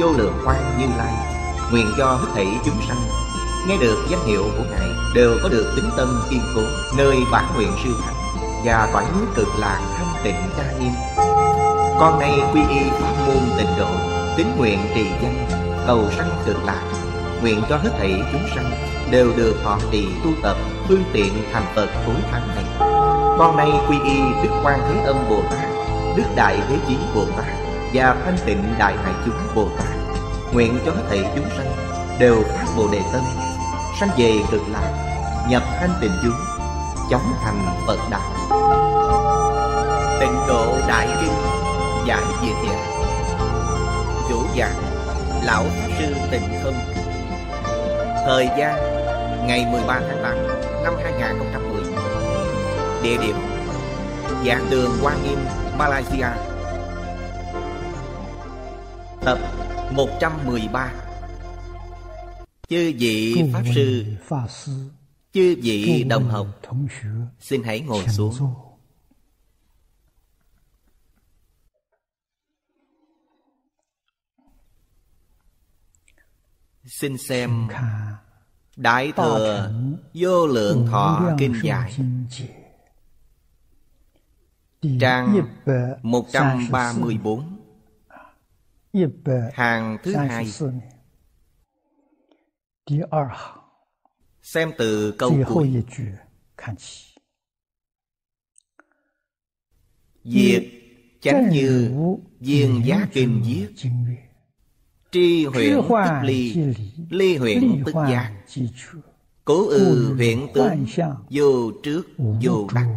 vô lượng quan như lai nguyện cho hết thảy chúng sanh nghe được danh hiệu của ngài đều có được tính tâm kiên cố nơi bản nguyện sư thánh và quả núi cực lạc thanh tịnh ca nghiêm con nay quy y pháp môn tịnh độ tín nguyện trì danh cầu sanh cực lạc nguyện cho hết thảy chúng sanh đều được họ trì tu tập phương tiện thành phật tối thắng này con nay quy y đức quan thế âm bồ tát đức đại thế chí bồ tát và thanh tịnh đại hải chúng Bồ Tát nguyện cho hết thảy chúng sanh đều phát bồ đề tâm sanh về cực lạc nhập thanh tịnh chúng chóng thành Phật đạo tịnh độ đại kinh giải diệt địa chủ giảng lão pháp sư tịnh không thời gian ngày 13 tháng 8 năm 2010 địa điểm giảng đường Hoa Nghiêm Malaysia 113 Chư vị Pháp Sư Chư vị đồng học Xin hãy ngồi xuống Xin xem Đại Thừa Vô Lượng Thọ Kinh Giải Trang 134 Hàng thứ hai Xem từ câu cuối Diệt chánh như viên giá kim giết Tri huyện tức ly Ly huyện tức giác Cố ư huyện tướng Vô trước vô đắc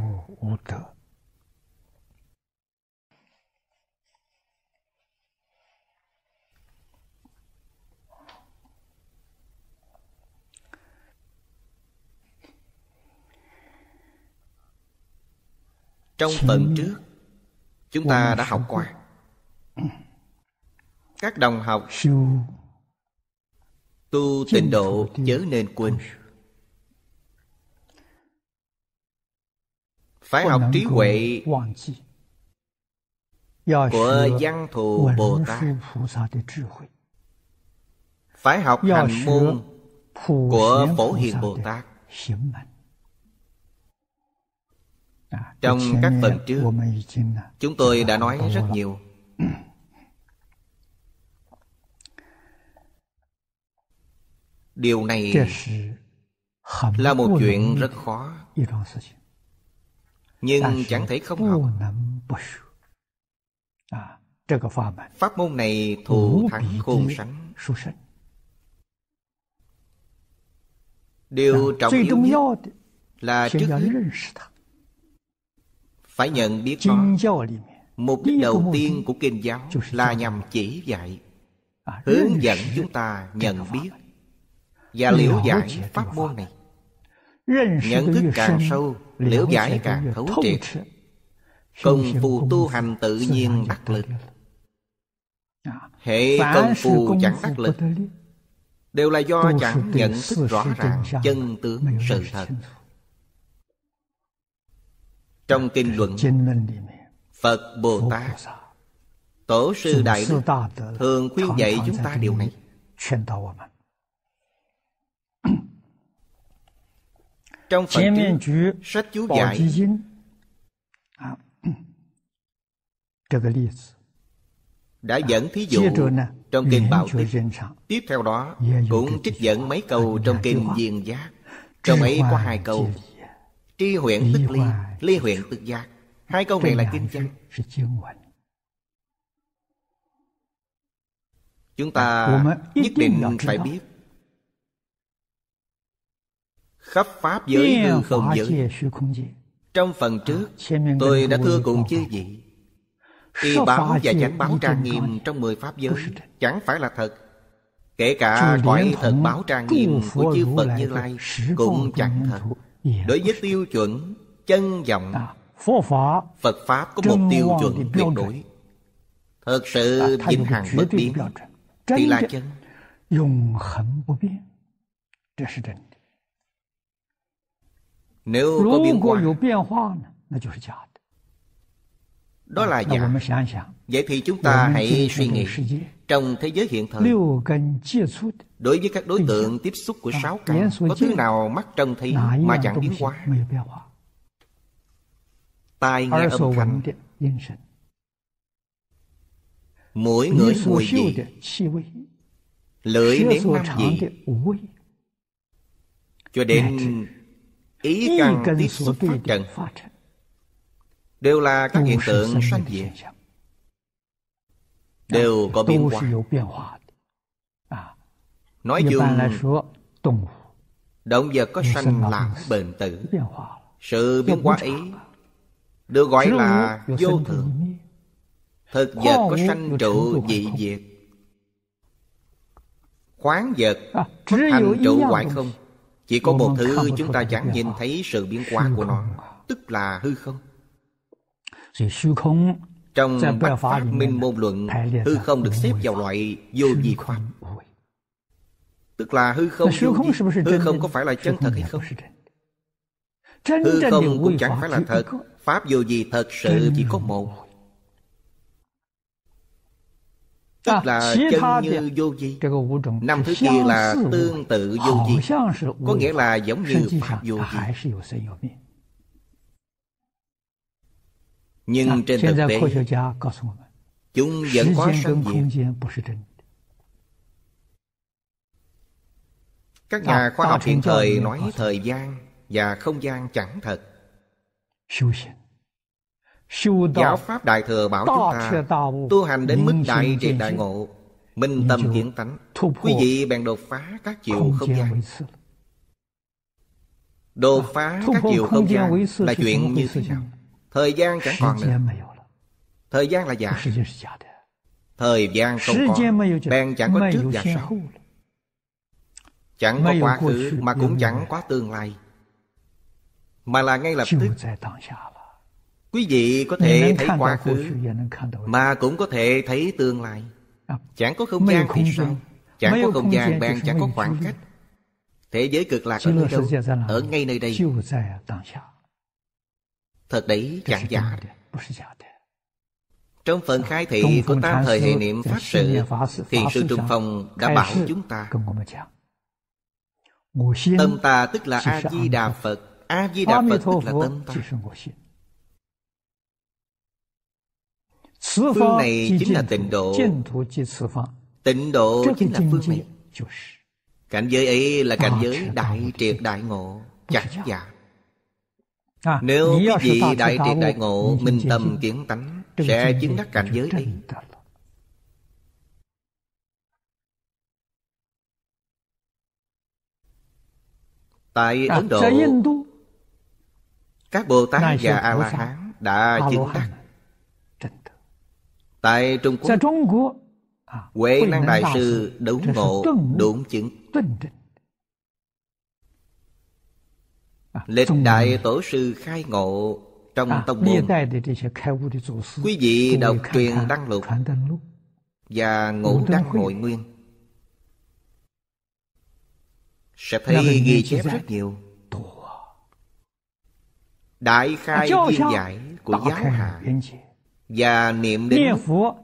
trong tận trước chúng ta đã học qua ừ. các đồng học tu tịnh độ nhớ nên quên phải học trí huệ của văn thù bồ tát phải học hành môn của phổ hiền bồ tát Dạ, Trong các phần trước à, Chúng tôi dạ, đã nói rất nhiều Điều này là một chuyện rất khó Nhưng chẳng thể không học à, Pháp môn này thù thắng khôn sánh Điều dạ, trọng yếu nhất là trước hết phải nhận biết nó mục đích đầu tiên của kinh giáo là nhằm chỉ dạy à, hướng dẫn chúng ta nhận biết và liễu giải pháp môn này nhận thức càng sâu liễu giải càng thấu triệt công phu tu hành tự nhiên đắc lực à, hệ công phu chẳng đắc lực đều là do chẳng nhận thức rõ ràng chân tướng sự thật trong kinh luận phật bồ tát tổ sư đại đức thường khuyên dạy chúng ta điều này trong phần trước sách chú giải đã dẫn thí dụ trong kinh Bảo Tích. Tiếp theo đó cũng trích dẫn mấy câu trong kinh Diền Giác. Trong ấy có hai câu Tri huyện tức ly, ly huyện tức giác. Hai câu này là kinh văn. Chúng ta nhất định phải biết Khắp Pháp giới hư không giới Trong phần à, trước Tôi đã thưa cùng chư vị Kỳ báo và chánh báo trang nghiêm Trong mười Pháp giới Chẳng phải là thật Kể cả cõi thật báo trang nghiêm Của chư Phật Như Lai Cũng chẳng thật Dạ. đối với tiêu chuẩn chân vọng à, phật pháp có một tiêu chuẩn tuyệt đối thật sự vĩnh hằng bất biến thì là chân nếu có biến hóa đó là giả vậy thì chúng ta hãy suy nghĩ trong thế giới hiện thời đối với các đối tượng tiếp xúc của sáu căn có thứ nào mắt trông thấy mà chẳng biến hóa tai nghe âm thanh mỗi người mùi gì lưỡi nếm năm gì cho đến ý căn tiếp xúc phát trần đều là các hiện tượng sanh diệt đều có biến hóa à, nói chung động vật có sanh lạc bền tử sự biến hóa ấy được gọi là vô thường thực vật có sanh trụ dị diệt khoáng vật à, thành trụ hoại không chỉ có một thứ chúng ta chẳng nhìn thấy sự biến hóa của nó tức là hư không trong bách pháp minh môn luận Hư không được xếp vào loại vô vi khoa Tức là hư không vô vi Hư không có phải là chân thật hay không Hư không cũng chẳng phải là thật Pháp vô gì thật sự chỉ có một Tức là chân như vô gì. Năm thứ kia là tương tự vô gì, Có nghĩa là giống như Pháp vô vi nhưng trên thực tế, chúng vẫn có sắc diện. Các nhà khoa học hiện thời nói thời gian và không gian chẳng thật. Giáo Pháp Đại Thừa bảo chúng ta tu hành đến mức đại triệt đại ngộ, minh tâm kiến tánh. Quý vị bèn đột phá các chiều không gian. Đột phá các chiều không gian là chuyện như thế nào? Thời gian chẳng còn nữa Thời gian là giả Thời gian không còn Bèn chẳng có trước và sau Chẳng có quá khứ Mà cũng chẳng quá tương lai Mà là ngay lập tức Quý vị có thể thấy quá khứ Mà cũng có thể thấy tương lai à, Chẳng có không gian thì sao Chẳng có không gian bạn chẳng có khoảng cách Thế giới cực lạc ở nơi đâu Ở ngay nơi đây Thật đấy chẳng giả Trong phần khai thị của tam thời hệ niệm Pháp sự Thì sư Trung Phong đã bảo chúng ta Tâm ta tức là A-di-đà Phật A-di-đà Phật tức là tâm ta Phương này chính là tịnh độ Tịnh độ chính là phương này Cảnh giới ấy là cảnh giới đại triệt đại ngộ Chẳng giả À, Nếu quý vị đại triệt đại ngộ Minh tâm kiến tánh Sẽ chứng đắc cảnh giới đi. Tại à, Ấn Độ Các Bồ Tát và A-La-Hán đã chứng đắc Tại Trung Quốc à, Huệ Năng Đại Sư đúng ngộ, đúng chứng lịch đại tổ sư khai ngộ trong à, tông môn quý vị đọc truyền đăng lục và ngũ đăng hội nguyên sẽ thấy ghi chép rất nhiều đại à, khai viên giải của giáo hạ và niệm đến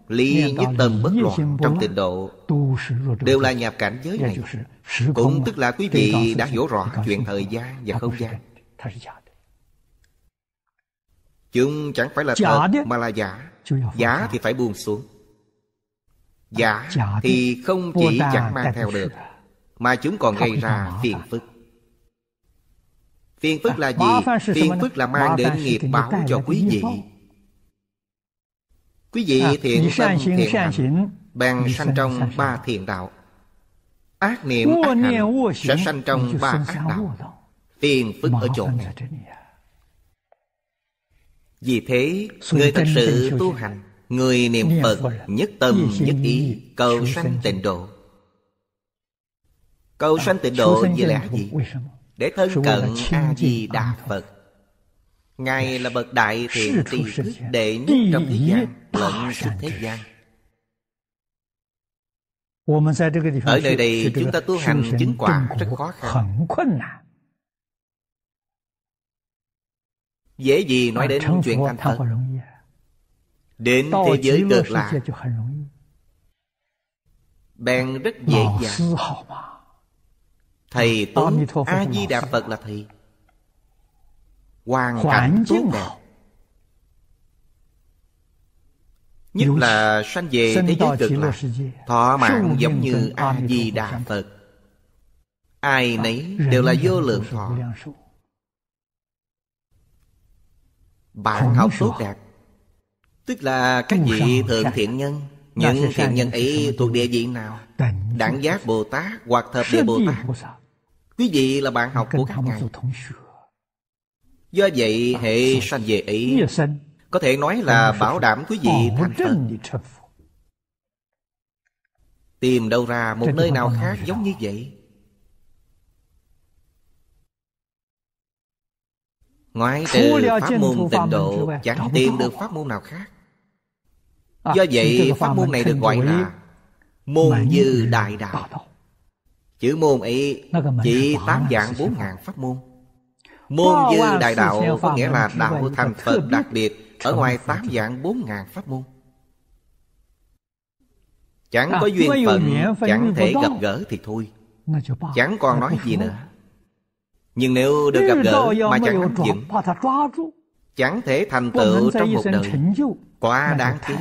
lý nhất tâm bất loạn trong tịnh độ đều là nhập cảnh giới dạ này cũng tức là quý vị đã hiểu rõ chuyện thời gian và không gian chúng chẳng phải là thật mà là giả giả thì phải buông xuống giả thì không chỉ chẳng mang theo được mà chúng còn gây ra phiền phức phiền phức là à, gì phiền phức là mang đến nghiệp báo cho quý vị Quý vị à, thiện tâm thiện hành Bèn sanh trong ba thiện đạo Ác niệm ác hành Sẽ sanh trong ba ác đạo Phiền phức ở chỗ này à. Vì thế Người thật sự tu hành Người niệm Phật nhất tâm nhất ý Cầu à, sanh tịnh độ Cầu sanh tịnh độ vì là gì? Để thân cận A-di-đà Phật Ngài là bậc đại thiện tri thức đệ nhất trong thế gian Luận suốt thế gian Ở nơi đây chúng ta tu hành chứng quả rất khó khăn Dễ gì nói đến chuyện thành Phật Đến thế giới cực lạc, Bèn rất dễ dàng Thầy tốt A-di-đà Phật là thầy hoàn cảnh tốt đẹp nhất là sanh về thế giới cực lạc thọ mạng giống như a di đà phật ai nấy đều là vô lượng thọ bạn học tốt đạt tức là các vị thượng thiện nhân những thiện nhân ấy thuộc địa vị nào đẳng giác bồ tát hoặc thập địa bồ tát quý vị là bạn học của các ngài Do vậy hệ sanh về ấy Có thể nói là bảo đảm quý vị thành Phật Tìm đâu ra một nơi nào khác giống như vậy ngoài từ pháp môn tịnh độ Chẳng tìm được pháp môn nào khác à, Do vậy pháp môn này được gọi là Môn như đại đạo Chữ môn ấy chỉ tám dạng bốn ngàn pháp môn Môn dư đại đạo có nghĩa là đạo thành Phật đặc biệt Ở ngoài tám dạng bốn ngàn pháp môn Chẳng à, có duyên phận Chẳng thể gặp gỡ thì thôi Chẳng còn nói gì nữa Nhưng nếu được gặp gỡ mà chẳng hấp dẫn, Chẳng thể thành tựu trong một đời Quá đáng tiếc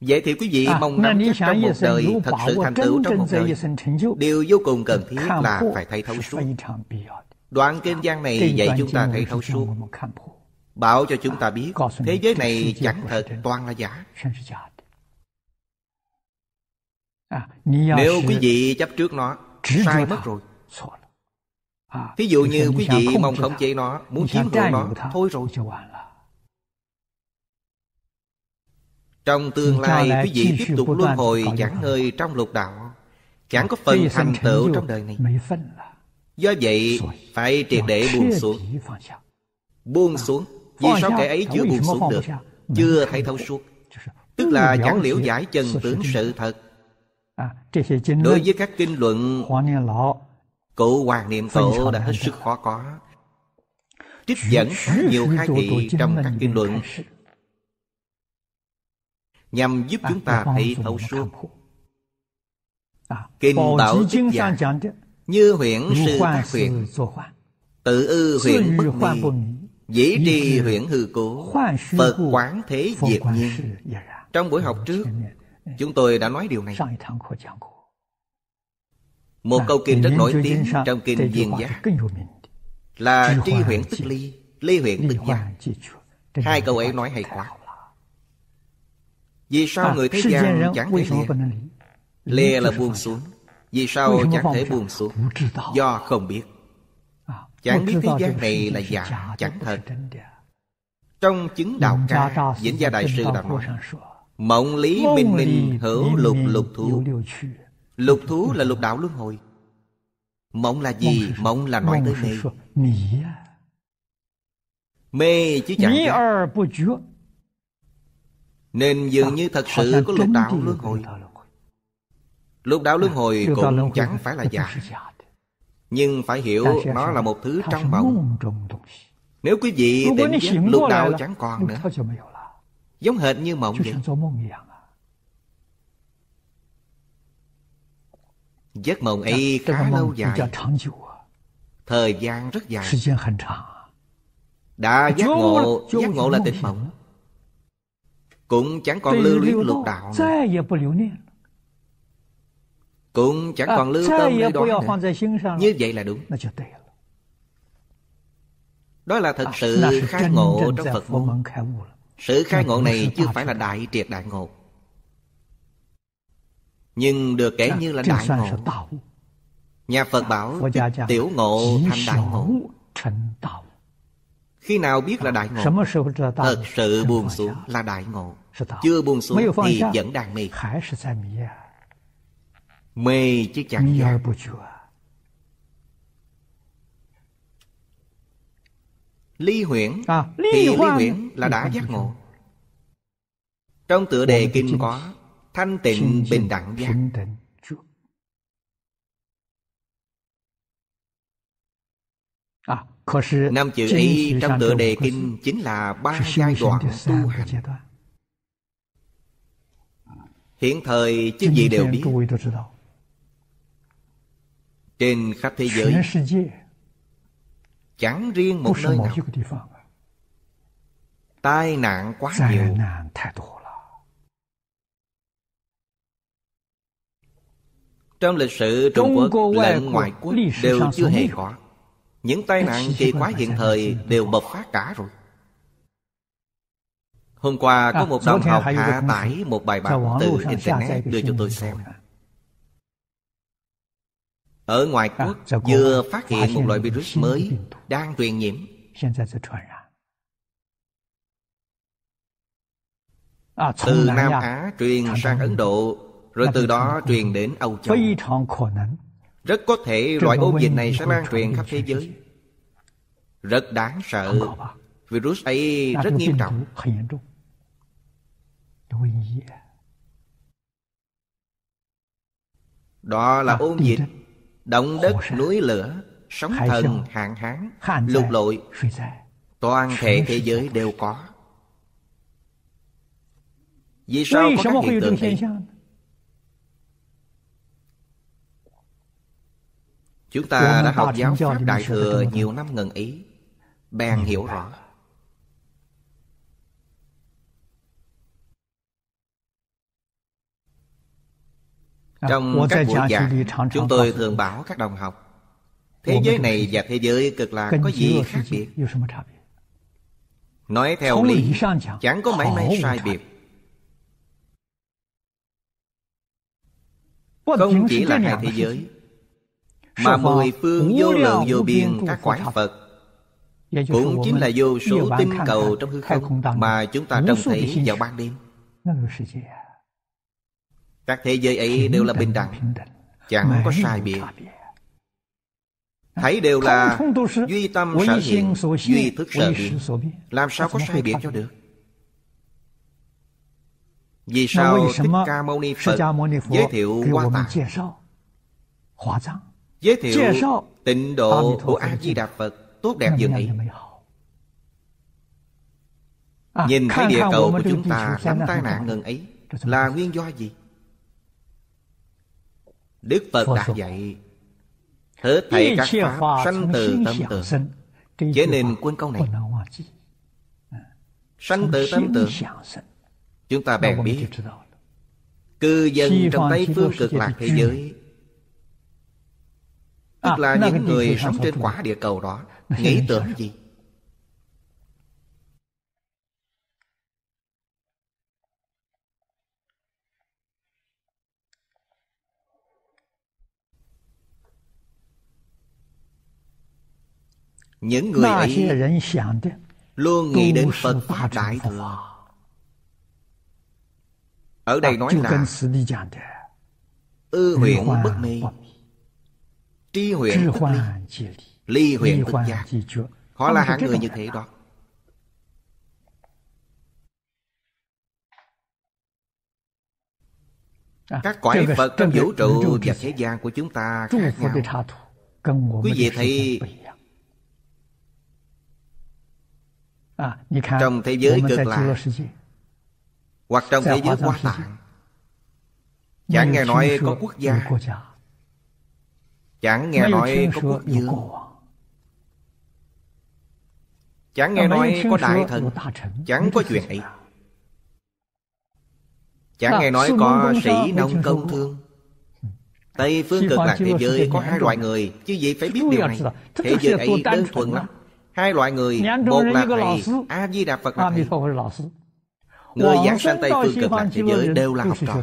Vậy thì quý vị à, mong nắm chắc trong một đời thật sự thành tựu trong một đời. Điều vô cùng cần thiết là phải thấy thấu suốt. Đoạn kinh gian này dạy chúng ta thấy thấu suốt. Bảo cho chúng ta à, biết thế giới này chẳng thật toàn là giả. À, Nếu quý vị chấp trước nó, sai mất rồi. Thí dụ như quý vị mong khống chế nó, muốn chiếm hữu nó, thôi rồi. Trong tương lai quý vị tiếp tục luân hồi chẳng ngơi trong lục đạo Chẳng có phần thành tựu trong đời này Do vậy phải triệt để buông xuống Buông xuống Vì sao kẻ ấy chưa buông xuống được Chưa thấy thấu suốt Tức là chẳng liễu giải chân tướng sự thật à, Đối với các kinh luận Cụ Hoàng Niệm Tổ đã hết sức khó có Trích dẫn nhiều khai thị trong các kinh luận nhằm giúp chúng ta thấy thấu suốt kinh dạ. bảo chức giả như huyễn sư tác huyền tự ư huyễn bất nghi dĩ tri huyễn hư cố phật quán thế diệt nhiên dạ trong buổi học dạ, trước chúng tôi đã nói điều này một câu kinh rất nổi tiếng trong kinh Diên Giác Là tri huyện tức ly, ly huyện tức giác Hai câu ấy nói hay quá vì sao à, người thế gian chẳng thể lìa Lìa là buông xuống Vì sao chẳng thể buông xuống Do không biết à, Chẳng biết thế gian này là giả Chẳng thật Trong chứng đạo ca Diễn gia đại sư đã nói Mộng lý minh minh hữu lục lục thú Lục thú là lục đạo luân hồi Mộng là gì? Mộng là nói tới mê à. Mê chứ chẳng giác nên dường như thật sự có lục đạo luân hồi Lục đạo à, luân hồi cũng chẳng phải là giả Nhưng phải hiểu nó là một thứ trong mộng Nếu quý vị tỉnh giác lục đạo chẳng còn nữa Giống hệt như mộng vậy à. Giấc mộng ấy dạ, khá lâu dài Thời gian rất dài Đã giác ngộ Giác ngộ là tỉnh mộng cũng chẳng còn lưu luyến lục đạo nữa. cũng chẳng còn lưu tâm lưu đó nữa. như vậy là đúng đó là thật sự khai ngộ trong phật môn sự khai ngộ này chưa phải là đại triệt đại ngộ nhưng được kể như là đại ngộ nhà phật bảo tiểu ngộ thành đại ngộ khi nào biết là đại ngộ Thật sự buồn xuống là đại ngộ Chưa buồn xuống thì vẫn đang mê Mê chứ chẳng giác à, Ly huyễn Thì ly huyễn là đã giác ngộ Trong tựa đề kinh có Thanh tịnh bình đẳng giác Năm chữ ý trong tựa đề kinh chính là ba giai đoạn tu hành. Hiện thời chứ gì đều biết. Trên khắp thế giới Chẳng riêng một nơi nào Tai nạn quá nhiều Trong lịch sử Trung Quốc lẫn ngoại quốc đều chưa hề có những tai nạn kỳ quái hiện thời đều bộc phát cả rồi Hôm qua có à, một đồng học hạ tải một bài báo từ Internet đưa cho tôi xem Ở ngoài à, quốc vừa phát hiện một loại virus mới đang truyền nhiễm à, Từ Nam Á truyền sang Ấn Độ Rồi từ đó truyền đến Âu Châu rất có thể loại ôn dịch này sẽ lan truyền khắp thế giới Rất đáng sợ Virus ấy rất nghiêm trọng Đó là ôn dịch Động đất, núi lửa Sóng thần, hạn hán, lục lội Toàn thể thế giới đều có Vì sao có các hiện tượng này Chúng ta đã học giáo Pháp Đại Thừa nhiều năm ngần ý Bèn hiểu rõ à, Trong các buổi giảng Chúng tôi thường bảo các đồng học Thế giới này và thế giới cực lạc có gì khác biệt Nói theo lý Chẳng có mấy may sai biệt Không chỉ là hai thế giới mà mười phương vô lượng vô biên các quái Phật cũng chính là vô số tinh cầu trong hư không mà chúng ta trông thấy vào ban đêm các thế giới ấy đều là bình đẳng chẳng có sai biệt thấy đều là duy tâm sở hiện duy thức sở hiện làm sao có sai biệt cho được vì sao Thích Ca Mâu Ni Phật giới thiệu Hoa Tạng? giới thiệu tịnh độ của a di đà phật tốt đẹp như vậy. À, nhìn thấy địa cầu của chúng ta lắm tai nạn ngần ấy là nguyên do gì đức phật đã dạy hết thầy các pháp à, sanh từ tâm tưởng Chớ nên quên câu này Sanh từ tâm tưởng Chúng ta bèn biết Cư dân trong Tây phương cực lạc thế giới Tức à, là những người sống trên quả địa cầu đó Nghĩ tưởng gì Những người ấy Luôn nghĩ đến Phật Pháp Đại Thừa Ở đây à, nói là Ư huyện bất mi Tri huyện tức ly Ly huyện tức giác Họ là hạng người như thế đó à, Các cõi Phật trong vũ trụ và thế gian của chúng ta khác nhau Quý vị thấy à, Trong thế giới cực lạc Hoặc trong thế giới quá tạng Chẳng nghe nói có quốc gia Chẳng nghe nói có quốc dương Chẳng nghe nói có đại thần Chẳng có chuyện ấy Chẳng nghe nói có sĩ nông công thương Tây phương cực lạc thế giới có hai loại người Chứ gì phải biết điều này Thế giới ấy đơn thuần lắm Hai loại người Một là thầy A-di-đà Phật là thầy Người giảng sanh Tây phương cực lạc thế giới đều là học trò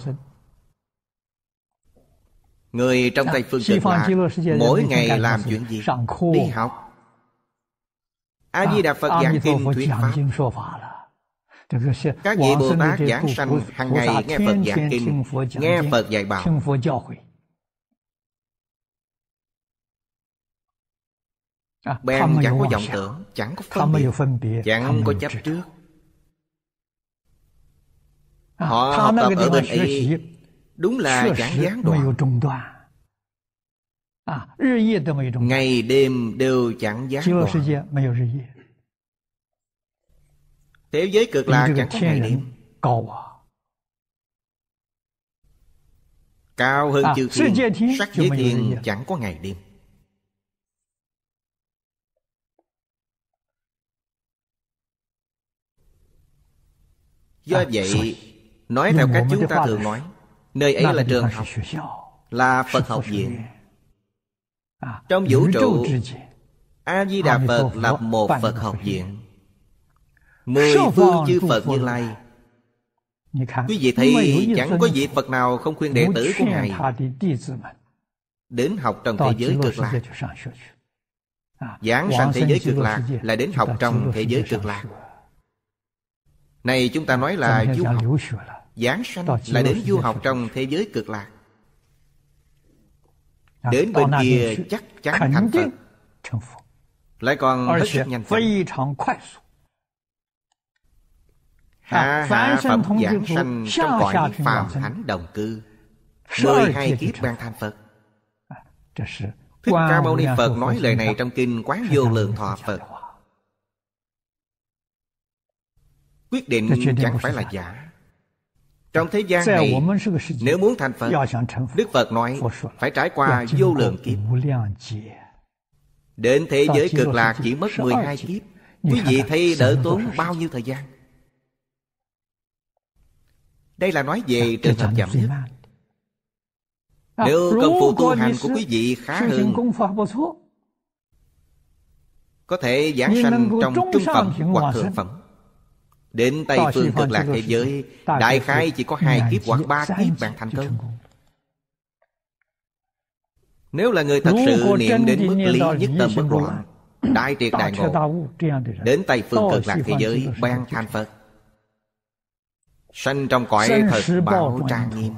Người trong Tây phương cực lạc mỗi ngày làm chuyện gì? Đi học. A Di Đà Phật à, giảng kinh thuyết pháp. Các vị Bồ Tát giảng sanh hàng ngày nghe Phật giảng kinh, nghe Phật dạy bảo. À, Bèn chẳng có vọng tưởng, chẳng có phân biệt, chẳng có chấp trước. À, Họ học tập ở bên y đúng là chẳng gián đoạn ngày đêm đều chẳng gián đoạn thế giới cực lạc chẳng có ngày đêm cao hơn à, chư thiên sắc giới thiên chẳng có ngày đêm do à, vậy nói theo cách chúng ta thường nói Nơi ấy là trường học Là Phật học viện Trong vũ trụ A-di-đà Phật là một Phật học viện Mười phương chư Phật như lai Quý vị thấy chẳng có vị Phật nào không khuyên đệ tử của Ngài Đến học trong thế giới cực lạc Giảng sang thế giới cực lạc là đến học trong thế giới cực lạc Này chúng ta nói là du học Giáng sanh là đến du học trong thế giới cực lạc à, Đến bên kia chắc chắn thành Phật Lại còn hết sức nhanh chóng Hạ hạ Phật giảng sanh trong cõi phàm thánh đồng cư Mười hai kiếp ban thành Phật à, Thích Ca Mâu Ni Phật nói lời này trong kinh Quán Vô Lượng Thọ Phật Quyết định chẳng phải là giả trong thế gian này nếu muốn thành phật đức phật nói phải trải qua vô lượng kiếp đến thế giới cực lạc chỉ mất 12 kiếp quý vị thấy đỡ tốn bao nhiêu thời gian đây là nói về trường hợp chậm nhất nếu công phu tu hành của quý vị khá hơn có thể giảng sanh trong trung phẩm hoặc thượng phẩm Đến Tây phương cực lạc thế giới Đại khai chỉ có hai kiếp hoặc ba kiếp bạn thành công Nếu là người thật sự niệm đến mức lý nhất tâm bất loạn Đại triệt đại ngộ Đến Tây phương cực lạc thế giới ban thành Phật Sanh trong cõi thật bảo trang nghiêm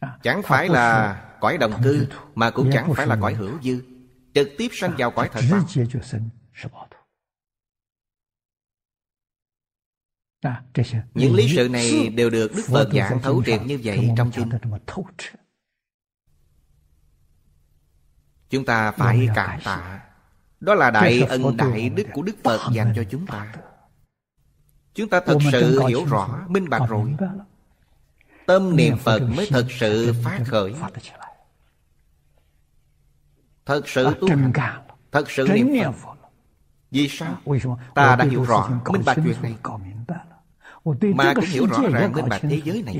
à, Chẳng phải là cõi đồng cư Mà cũng chẳng phải là cõi hữu dư Trực tiếp sanh vào cõi thật bảo Những lý sự này đều được Đức Phật giảng thấu triệt như vậy trong kinh Chúng ta phải cảm tạ Đó là đại ân đại đức của Đức Phật dành cho chúng ta Chúng ta thật sự hiểu rõ, minh bạch rồi Tâm niệm Phật mới thật sự phát khởi Thật sự tu hành Thật sự niệm Phật Vì sao? Ta đã hiểu rõ, minh bạch chuyện này mà cũng hiểu rõ ràng minh bạch thế giới này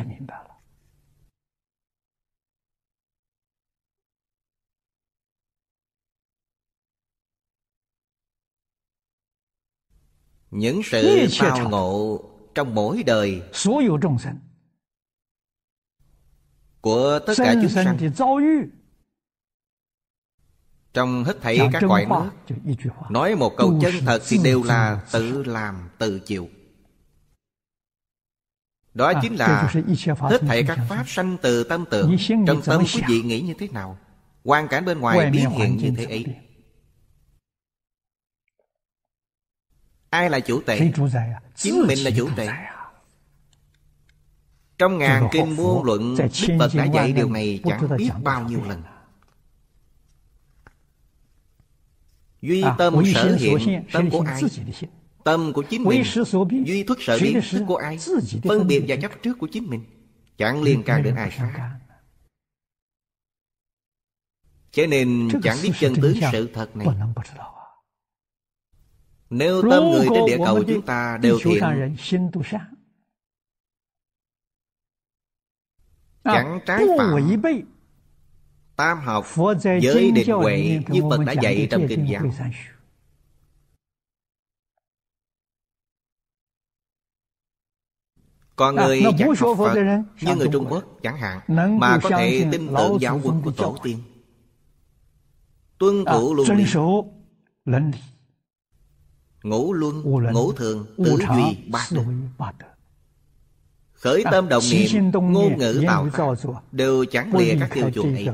những sự tao ngộ trong mỗi đời của tất cả chúng sanh trong hết thảy các cõi nước nói một câu chân thật thì đều là tự làm tự chịu đó à, chính là hết thảy các pháp sanh từ tâm tưởng trong tâm quý vị nghĩ như thế nào hoàn cảnh bên ngoài biến hiện như thế ấy ai là chủ tệ chính mình là chủ tệ trong ngàn kinh muôn luận đức phật đã dạy điều này chẳng biết bao nhiêu lần duy tâm sở hiện tâm của ai Tâm của chính mình Duy thức sở biến thức của ai Phân biệt và chấp trước của chính mình Chẳng liên can đến ai khác Cho nên chẳng biết chân tướng sự thật này Nếu tâm người trên địa cầu chúng ta đều thiện à, Chẳng trái phạm Tam học Giới định huệ Như Phật đã dạy trong Kinh giáo Còn à, người chẳng học Phật như người Trung Quốc chẳng hạn Mà có thể tin tưởng giáo huấn của Tổ tiên Tuân à, thủ luân lý Ngũ luân, ngũ thường, tứ duy, ba đức Khởi à, tâm đồng niệm, ngôn ngữ tạo tác Đều chẳng lìa các tiêu chuẩn ấy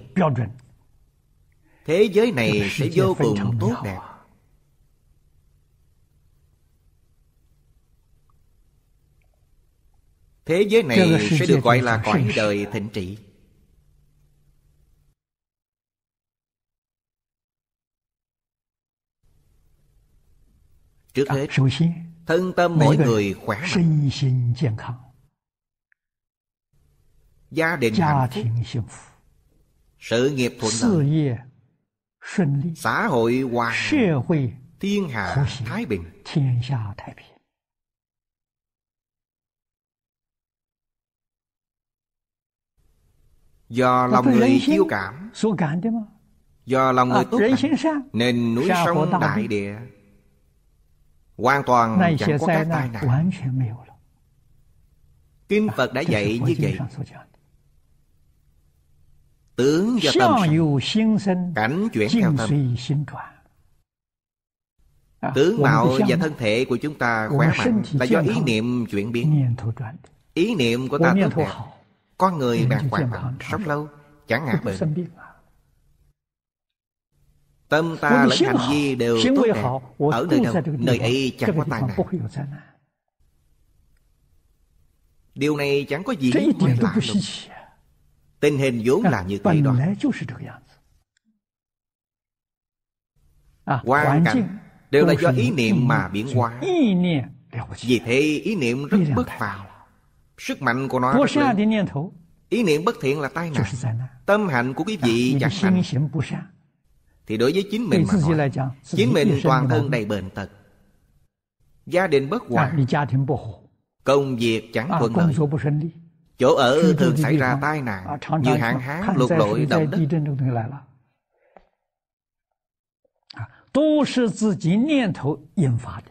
Thế giới này sẽ vô cùng tốt đẹp Thế giới này sẽ được gọi là cõi đời thịnh trị Trước hết Thân tâm mỗi người khỏe mạnh Gia đình hạnh phúc Sự nghiệp thuận lợi Xã hội hòa Thiên hạ thái bình do lòng người chiếu cảm do lòng người tốt lành nên núi sông đại địa hoàn toàn chẳng có các tai nạn kinh phật đã dạy như vậy tướng do tâm sanh cảnh chuyển theo tâm à, tướng mạo và thân thể của chúng ta khỏe mạnh là do ý niệm chuyển biến ý niệm của ta tốt đẹp con người bạc hoàng sống lâu Chẳng ngã bệnh Tâm ta lẫn hành vi đều tốt đẹp Ở nơi đâu, nơi ấy chẳng có tai nạn Điều này chẳng có gì mới lạ đâu Tình hình vốn là như thế đó à, Hoàn cảnh đều là do ý niệm mà biến hóa Vì thế ý niệm rất bất phàm. Sức mạnh của nó rất lớn. Ý niệm bất thiện là tai nạn. Tâm hạnh của quý vị chẳng lành. Thì đối với chính mình mà nói, chính mình toàn thân đầy bệnh tật. Gia đình bất dạ, hòa. Công việc chẳng à, thuận lợi. Chỗ ở thường xảy ra tai nạn à, như hạn hán, lụt lội, động đất. À,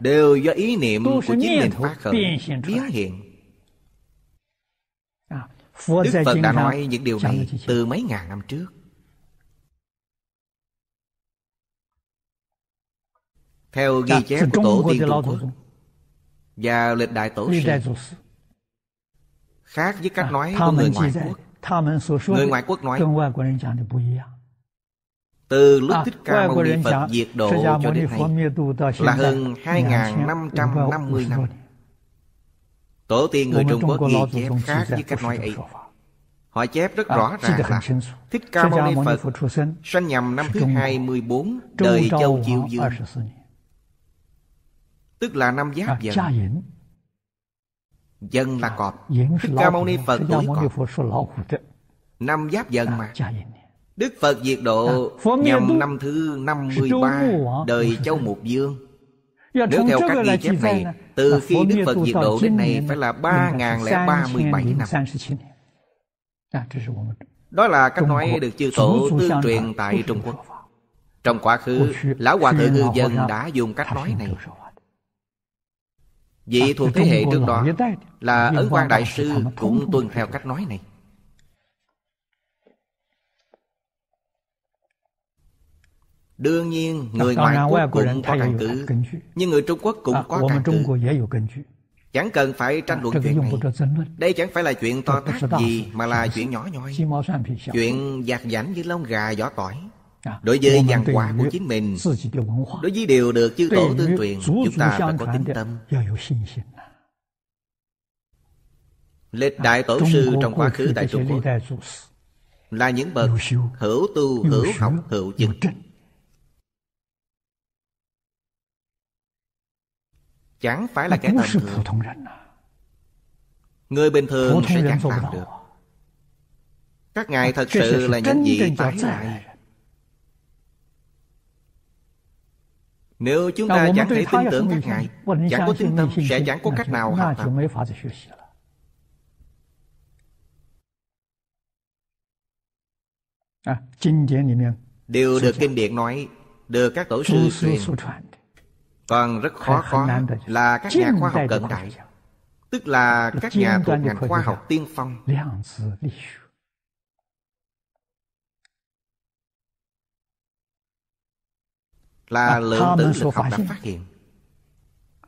Đều do ý niệm của chính mình phát khởi, biến hiện Đức Phật đã nói những điều này từ mấy ngàn năm trước. Theo ghi dạ, chép của Tổ tiên Trung Quốc và lịch đại tổ sư khác với cách dạ, nói của người ngoại quốc. Người ngoại quốc nói từ lúc à, Thích Ca Mâu Ni Phật diệt độ cho đến nay là hơn hai năm trăm năm mươi năm. Tổ tiên người Trung Quốc ghi chép khác với cách nói ấy. Họ chép rất à, rõ ràng là Thích Ca Mâu Ni Phật sanh nhằm năm thứ 24 đời Châu Chiêu Dương. Tức là năm Giáp à, Dần. dần là cọp. Thích Ca Mâu Ni Phật tuổi cọp. Năm Giáp Dần à, mà. Đức Phật diệt độ nhằm năm thứ 53 đời Châu Mục Dương. Dạ, Nếu theo các ghi chép này từ khi Đức Phật diệt độ đến nay phải là 3037 năm. À, đó là cách nói được chư tổ tương truyền tại Trung Quốc. Trong quá khứ, Lão Hòa Thượng Ngư Dân đã dùng cách nói này. Vị thuộc thế hệ trước đó là Ấn quan Đại Sư cũng tuân theo cách nói này. Đương nhiên, ờ, người ngoại quốc cũng có căn cứ, nhưng người Trung Quốc cũng à, có căn cứ. Chẳng cần phải tranh luận chuyện này. Đây chẳng phải là chuyện to tát gì mà là chuyện nhỏ nhoi. Chuyện giặt giảnh như lông gà vỏ tỏi. Đối với văn hóa của chính mình, đối với điều được chư tổ tương truyền, chúng ta phải có tín tâm. Lịch đại tổ sư trong quá khứ tại Trung Quốc là những bậc hữu tu, hữu học, hữu chứng chẳng phải là kẻ tầm thường à? người bình thường sẽ chẳng làm được các ngài thật sự là những vị tái lại nếu chúng ta chẳng thể tin tưởng các ngài chẳng có tin tâm sẽ chẳng có cách nào học tập à, Điều được kinh điển nói Được các tổ sư truyền còn vâng, rất khó có là các nhà khoa học cận đại tức là các nhà thuộc ngành khoa học tiên phong là lượng tử lực học đã phát hiện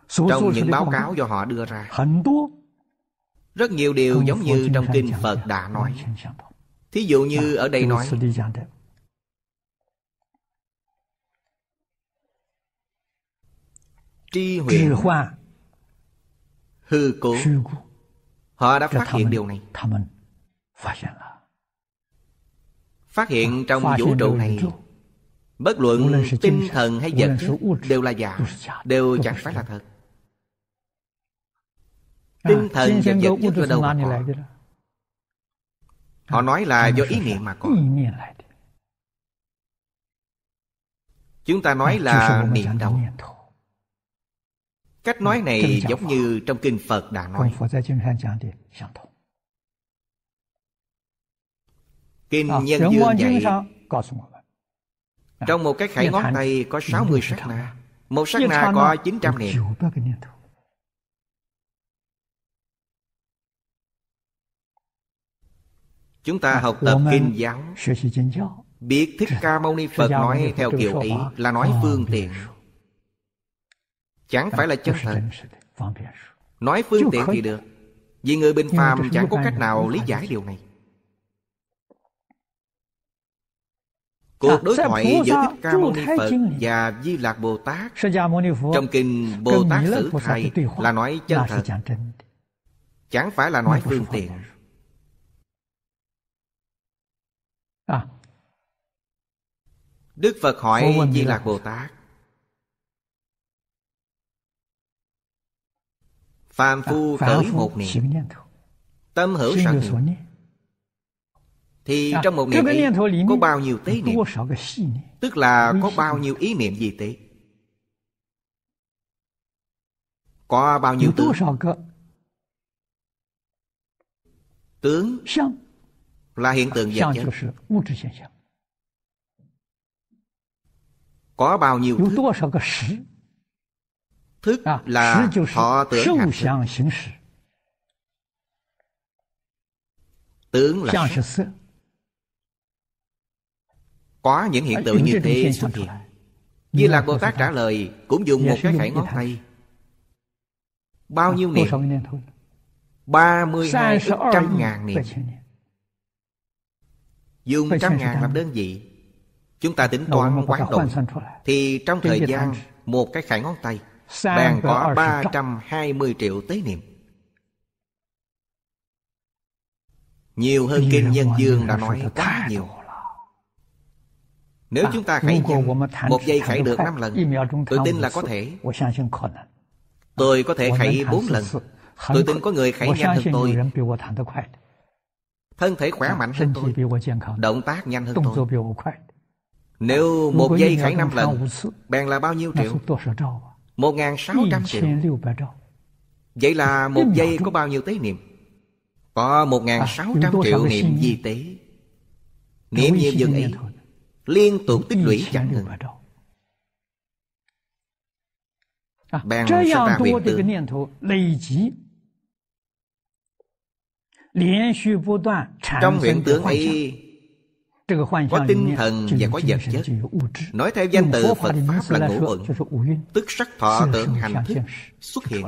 trong những báo cáo do họ đưa ra rất nhiều điều giống như trong kinh phật đã nói thí dụ như dạ, ở đây nói tri huệ hư cố họ đã phát hiện điều này phát hiện trong vũ trụ này bất luận tinh thần hay vật chất đều là giả đều chẳng phải là thật à, tinh à, thần và vật chất ở đâu mà có họ nói là à, do ý niệm mà có chúng ta nói là niệm đầu cách nói ừ, này giống như trong kinh phật đã nói kinh à, nhân dương dạy à, trong một cái khải ngón tay có 60 sát na Một sát na có 900 niệm Chúng ta à, học tập kinh giáo Biết Thích Ca Mâu Ni Phật nói theo kiểu ý Là nói phương tiện chẳng phải là chân thật nói phương tiện thì được vì người bình phàm chẳng có cách nào lý giải điều này Cuộc à, đối thoại giữa Thích Ca Mâu Ni Phật và Di Lạc Bồ Tát trong kinh Bồ Tát Sử Thầy là nói chân thật, chẳng phải là nói phương tiện. À. Đức Phật hỏi Di Lạc Bồ Tát Phàm phu khởi một niệm Tâm hữu sở niệm Thì à, trong một niệm ấy Có bao nhiêu tế niệm Tức là có bao nhiêu ý niệm gì tế Có bao nhiêu tướng Tướng là hiện tượng vật chất Có bao nhiêu thứ thức là thọ tưởng hành thức tướng là sắc có những hiện tượng như thế xuất hiện như là bồ tát trả lời cũng dùng một cái khải ngón tay bao nhiêu niệm ba mươi hai trăm ngàn niệm dùng trăm ngàn làm đơn vị chúng ta tính toán quán độ thì trong thời gian một cái khải ngón tay bèn có 320 triệu tế niệm. Nhiều hơn Kinh Nhân Dương đã nói quá nhiều. Nếu à, chúng ta khải nhân Một giây khải được 5 lần Tôi tin là có thể Tôi có thể khải 4 lần Tôi tin có người khải nhanh hơn tôi Thân thể khỏe mạnh hơn tôi Động tác nhanh hơn tôi Nếu một giây khải 5 lần Bèn là bao nhiêu triệu một ngàn sáu trăm triệu Vậy là một giây có bao nhiêu tế niệm? Có à, một ngàn sáu trăm triệu niệm di tế Niệm nhiều dừng ấy Liên tục tích lũy chẳng ngừng à, à, Bèn sẽ ra huyền tượng Trong huyền tượng ấy có tinh thần và có vật chất nói theo danh từ phật pháp là ngũ uẩn tức sắc thọ tưởng hành thức xuất hiện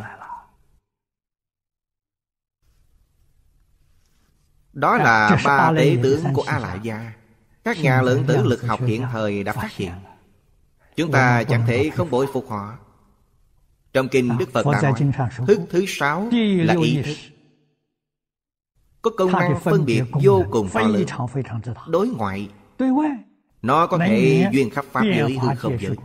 đó là ba tế tướng của a la gia các nhà lượng tử lực học hiện thời đã phát hiện chúng ta chẳng thể không bội phục họ trong kinh đức phật đã nói thức thứ sáu là ý thức có công năng phân biệt vô cùng to lớn đối ngoại nó có thể duyên khắp pháp giới hư không giới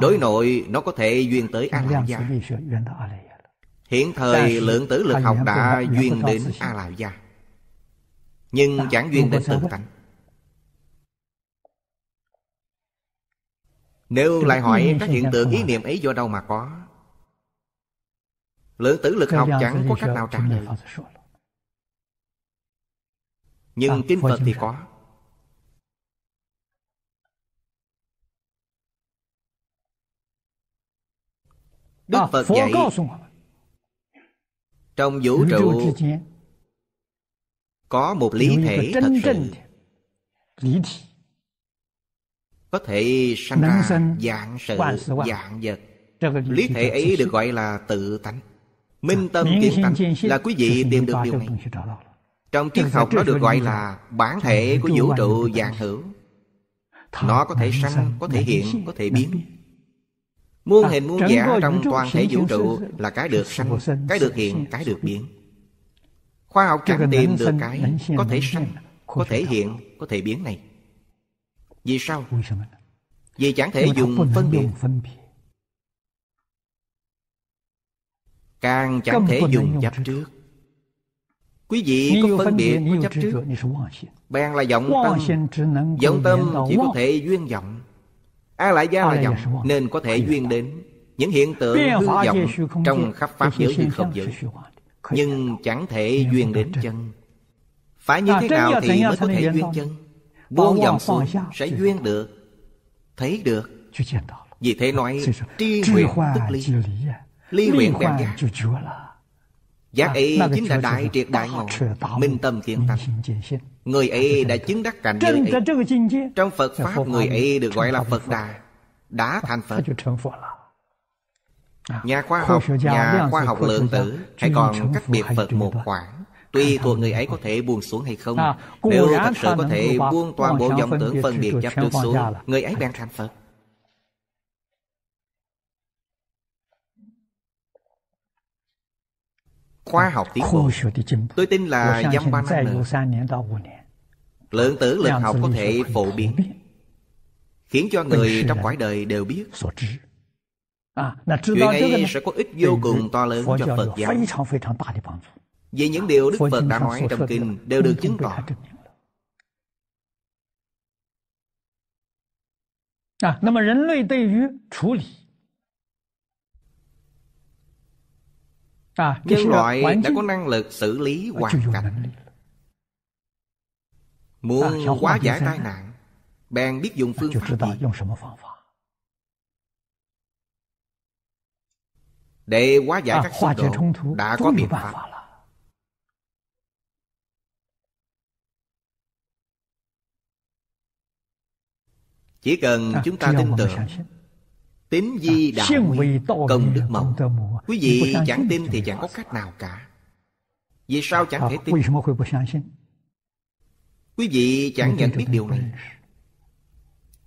đối nội nó có thể duyên tới a la gia hiện thời lượng tử lực học đã duyên đến a la gia nhưng chẳng duyên đến tự tánh nếu lại hỏi các hiện tượng ý à. niệm ấy do đâu mà có Lữ tử lực học chẳng có cách nào trả lời Nhưng à, kinh Phật thì có Đức à, Phật dạy Trong vũ trụ Có một lý thể thật sự Có thể sanh ra dạng sự, dạng vật Lý thể ấy được gọi là tự tánh Minh tâm kiến tánh là quý vị tìm được điều này Trong triết học nó được gọi là bản thể của vũ trụ dạng hữu Nó có thể sanh, có thể hiện, có thể biến Muôn hình muôn giả trong toàn thể vũ trụ là cái được sanh, cái được hiện, cái được biến Khoa học chẳng tìm được cái có thể sanh, có thể hiện, có thể biến này Vì sao? Vì chẳng thể dùng phân biệt Càng chẳng thể dùng chấp trước Quý vị có phân biệt có chấp trước Bèn là vọng tâm Vọng tâm chỉ có thể duyên vọng A lại gia là vọng Nên có thể duyên đến Những hiện tượng hư vọng Trong khắp pháp giới hư không giới Nhưng chẳng thể duyên đến chân Phải như à, thế nào thì mới có thể duyên chân Buông vọng xuống dạ sẽ duyên được Thấy được Vì thế nói tri nguyện tức lý ly huyện bèn giác giác ấy chính là đại triệt đại ngộ minh tâm kiến tánh người ấy đã chứng đắc cảnh giới ấy trong phật pháp người ấy được gọi là phật đà đã thành phật à, nhà khoa học nhà khoa học lượng tử hay còn cách biệt phật một khoảng Tuy thuộc người ấy có thể buông xuống hay không à, nếu thật sự có thể buông toàn bộ vọng tưởng phân biệt chấp trước xuống người ấy đang thành phật khoa học tiến bộ tôi tin là dăm ba năm nữa lượng tử lực học có thể phổ biến khiến cho người trong cõi đời đều biết à, chuyện ấy sẽ có ích vô cùng to lớn cho phật giáo vì những điều đức phật đã nói trong kinh đều được chứng tỏ À, À, nhân loại đã có năng lực xử lý ờ, hoàn cảnh muốn à, hóa giải tai nạn bèn biết dùng phương pháp gì để hóa giải à, các xung đột đã có biện pháp chỉ cần chúng ta tin tưởng Tính di đạo nguyên Công đức mộng Quý vị chẳng tin thì chẳng có cách nào cả Vì sao chẳng à, thể tin Quý vị chẳng nhận biết điều này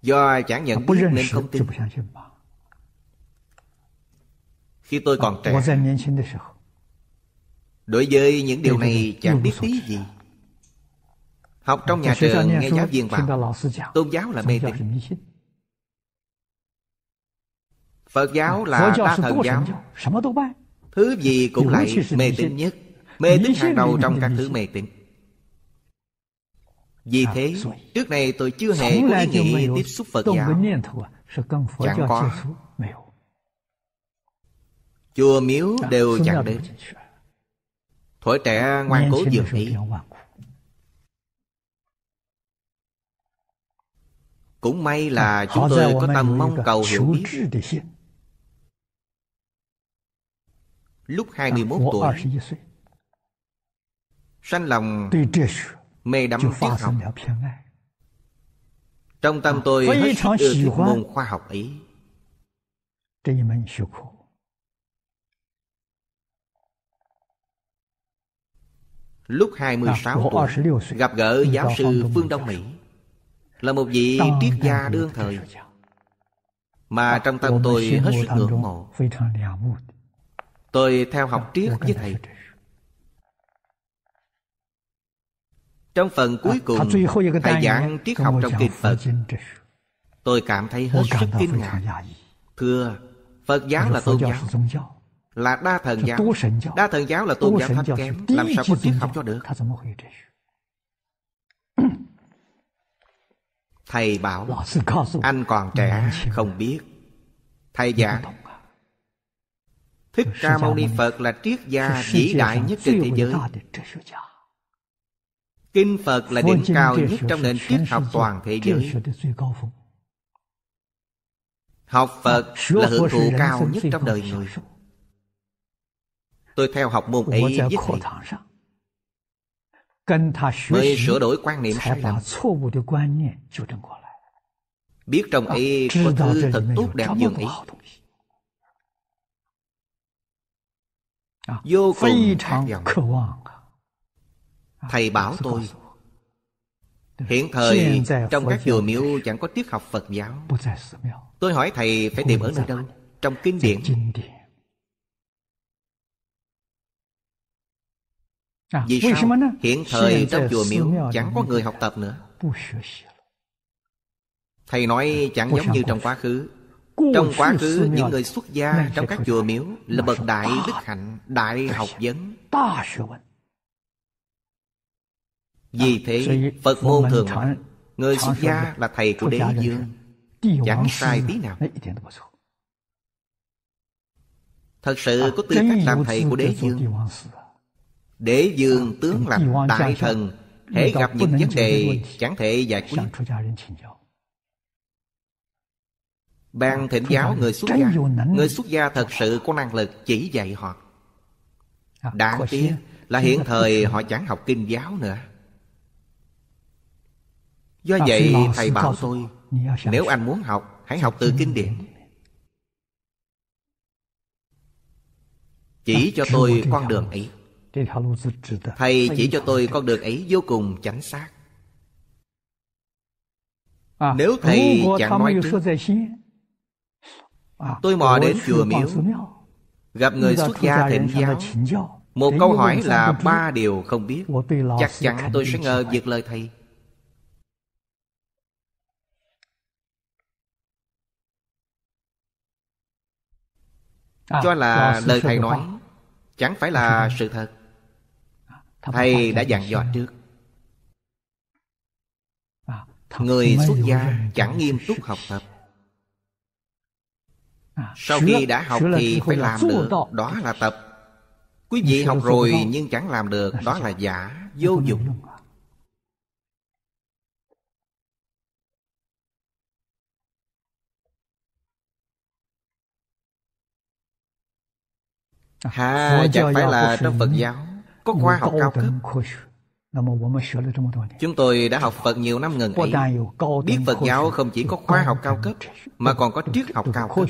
Do chẳng nhận à, biết nên không tin Khi tôi còn à, trẻ Đối với những điều này chẳng biết tí gì Học trong nhà trường nghe giáo viên bảo Tôn giáo là mê tín Phật giáo là đa thần giáo Thứ gì cũng lại mê tín nhất Mê tín hàng đầu trong các thứ mê tín Vì thế Trước này tôi chưa hề có ý nghĩ tiếp xúc Phật giáo Chẳng có Chùa miếu dạ, đều chẳng đến Thổi trẻ ngoan cố dường ý Cũng may là dạ, chúng tôi có tâm mong cầu hiểu biết lúc 21 tuổi. Sanh lòng mê đắm triết học. Trong tâm à, tôi hết sức ưa môn khoa học ấy. Lúc 26 tuổi Gặp gỡ giáo sư Phương Đông Mỹ Là một vị triết gia đương thời Mà trong tâm tôi hết sức ngưỡng mộ Tôi theo học triết với thầy Trong phần cuối à, cùng à, Thầy giảng triết học trong kinh Phật Tôi cảm thấy hết sức kinh ngạc Thưa Phật giáo là tôn giáo Là đa thần giáo Đa thần giáo là tôn giáo thấp kém Làm sao có triết học cho được Thầy bảo Anh còn trẻ không biết Thầy giảng Thích Ca Mâu Ni Phật là triết gia vĩ đại nhất trên thế giới Kinh Phật là đỉnh cao nhất trong nền triết học toàn thế giới Học Phật là hưởng thụ cao nhất trong đời người Tôi theo học môn ấy với thầy Mới sửa đổi quan niệm sai lầm Biết trong ấy có thứ thật tốt đẹp như ấy vô cùng khát vọng thầy bảo tôi hiện thời trong các chùa miếu chẳng có tiết học phật giáo tôi hỏi thầy phải tìm ở nơi đâu trong kinh điển vì sao hiện thời trong chùa miếu chẳng có người học tập nữa thầy nói chẳng giống như trong quá khứ trong quá khứ những người xuất gia trong các chùa miếu Là bậc đại đức hạnh, đại học vấn Vì thế Phật môn thường nói Người xuất gia là thầy của đế dương Chẳng sai tí nào Thật sự à, có tư cách làm thầy của đế dương Đế dương tướng làm đại thần Hãy gặp những vấn đề chẳng thể giải quyết Ban thịnh giáo người xuất gia Người xuất gia thật sự có năng lực chỉ dạy họ à, Đáng tiếc là hiện thời họ chẳng học kinh giáo nữa Do à, vậy thầy bảo tôi Nếu anh muốn học Hãy học từ kinh điển Chỉ à, cho tôi con đường ấy Thầy chỉ cho tôi con đường ấy vô cùng chánh xác Nếu thầy chẳng nói trước Tôi mò đến chùa miếu Gặp người xuất gia thịnh giáo Một câu hỏi là ba điều không biết Chắc chắn tôi sẽ ngờ việc lời thầy Cho là lời thầy nói Chẳng phải là sự thật Thầy đã dặn dò trước Người xuất gia chẳng nghiêm túc học tập À, sau khi đã học thì phải làm được đó là tập quý vị học rồi nhưng chẳng làm được đó là giả vô dụng à, ha chẳng phải là trong phật giáo có khoa học cao cấp Chúng tôi đã học Phật nhiều năm ngần ấy. Biết Phật giáo không chỉ có khoa học cao cấp, mà còn có triết học cao cấp.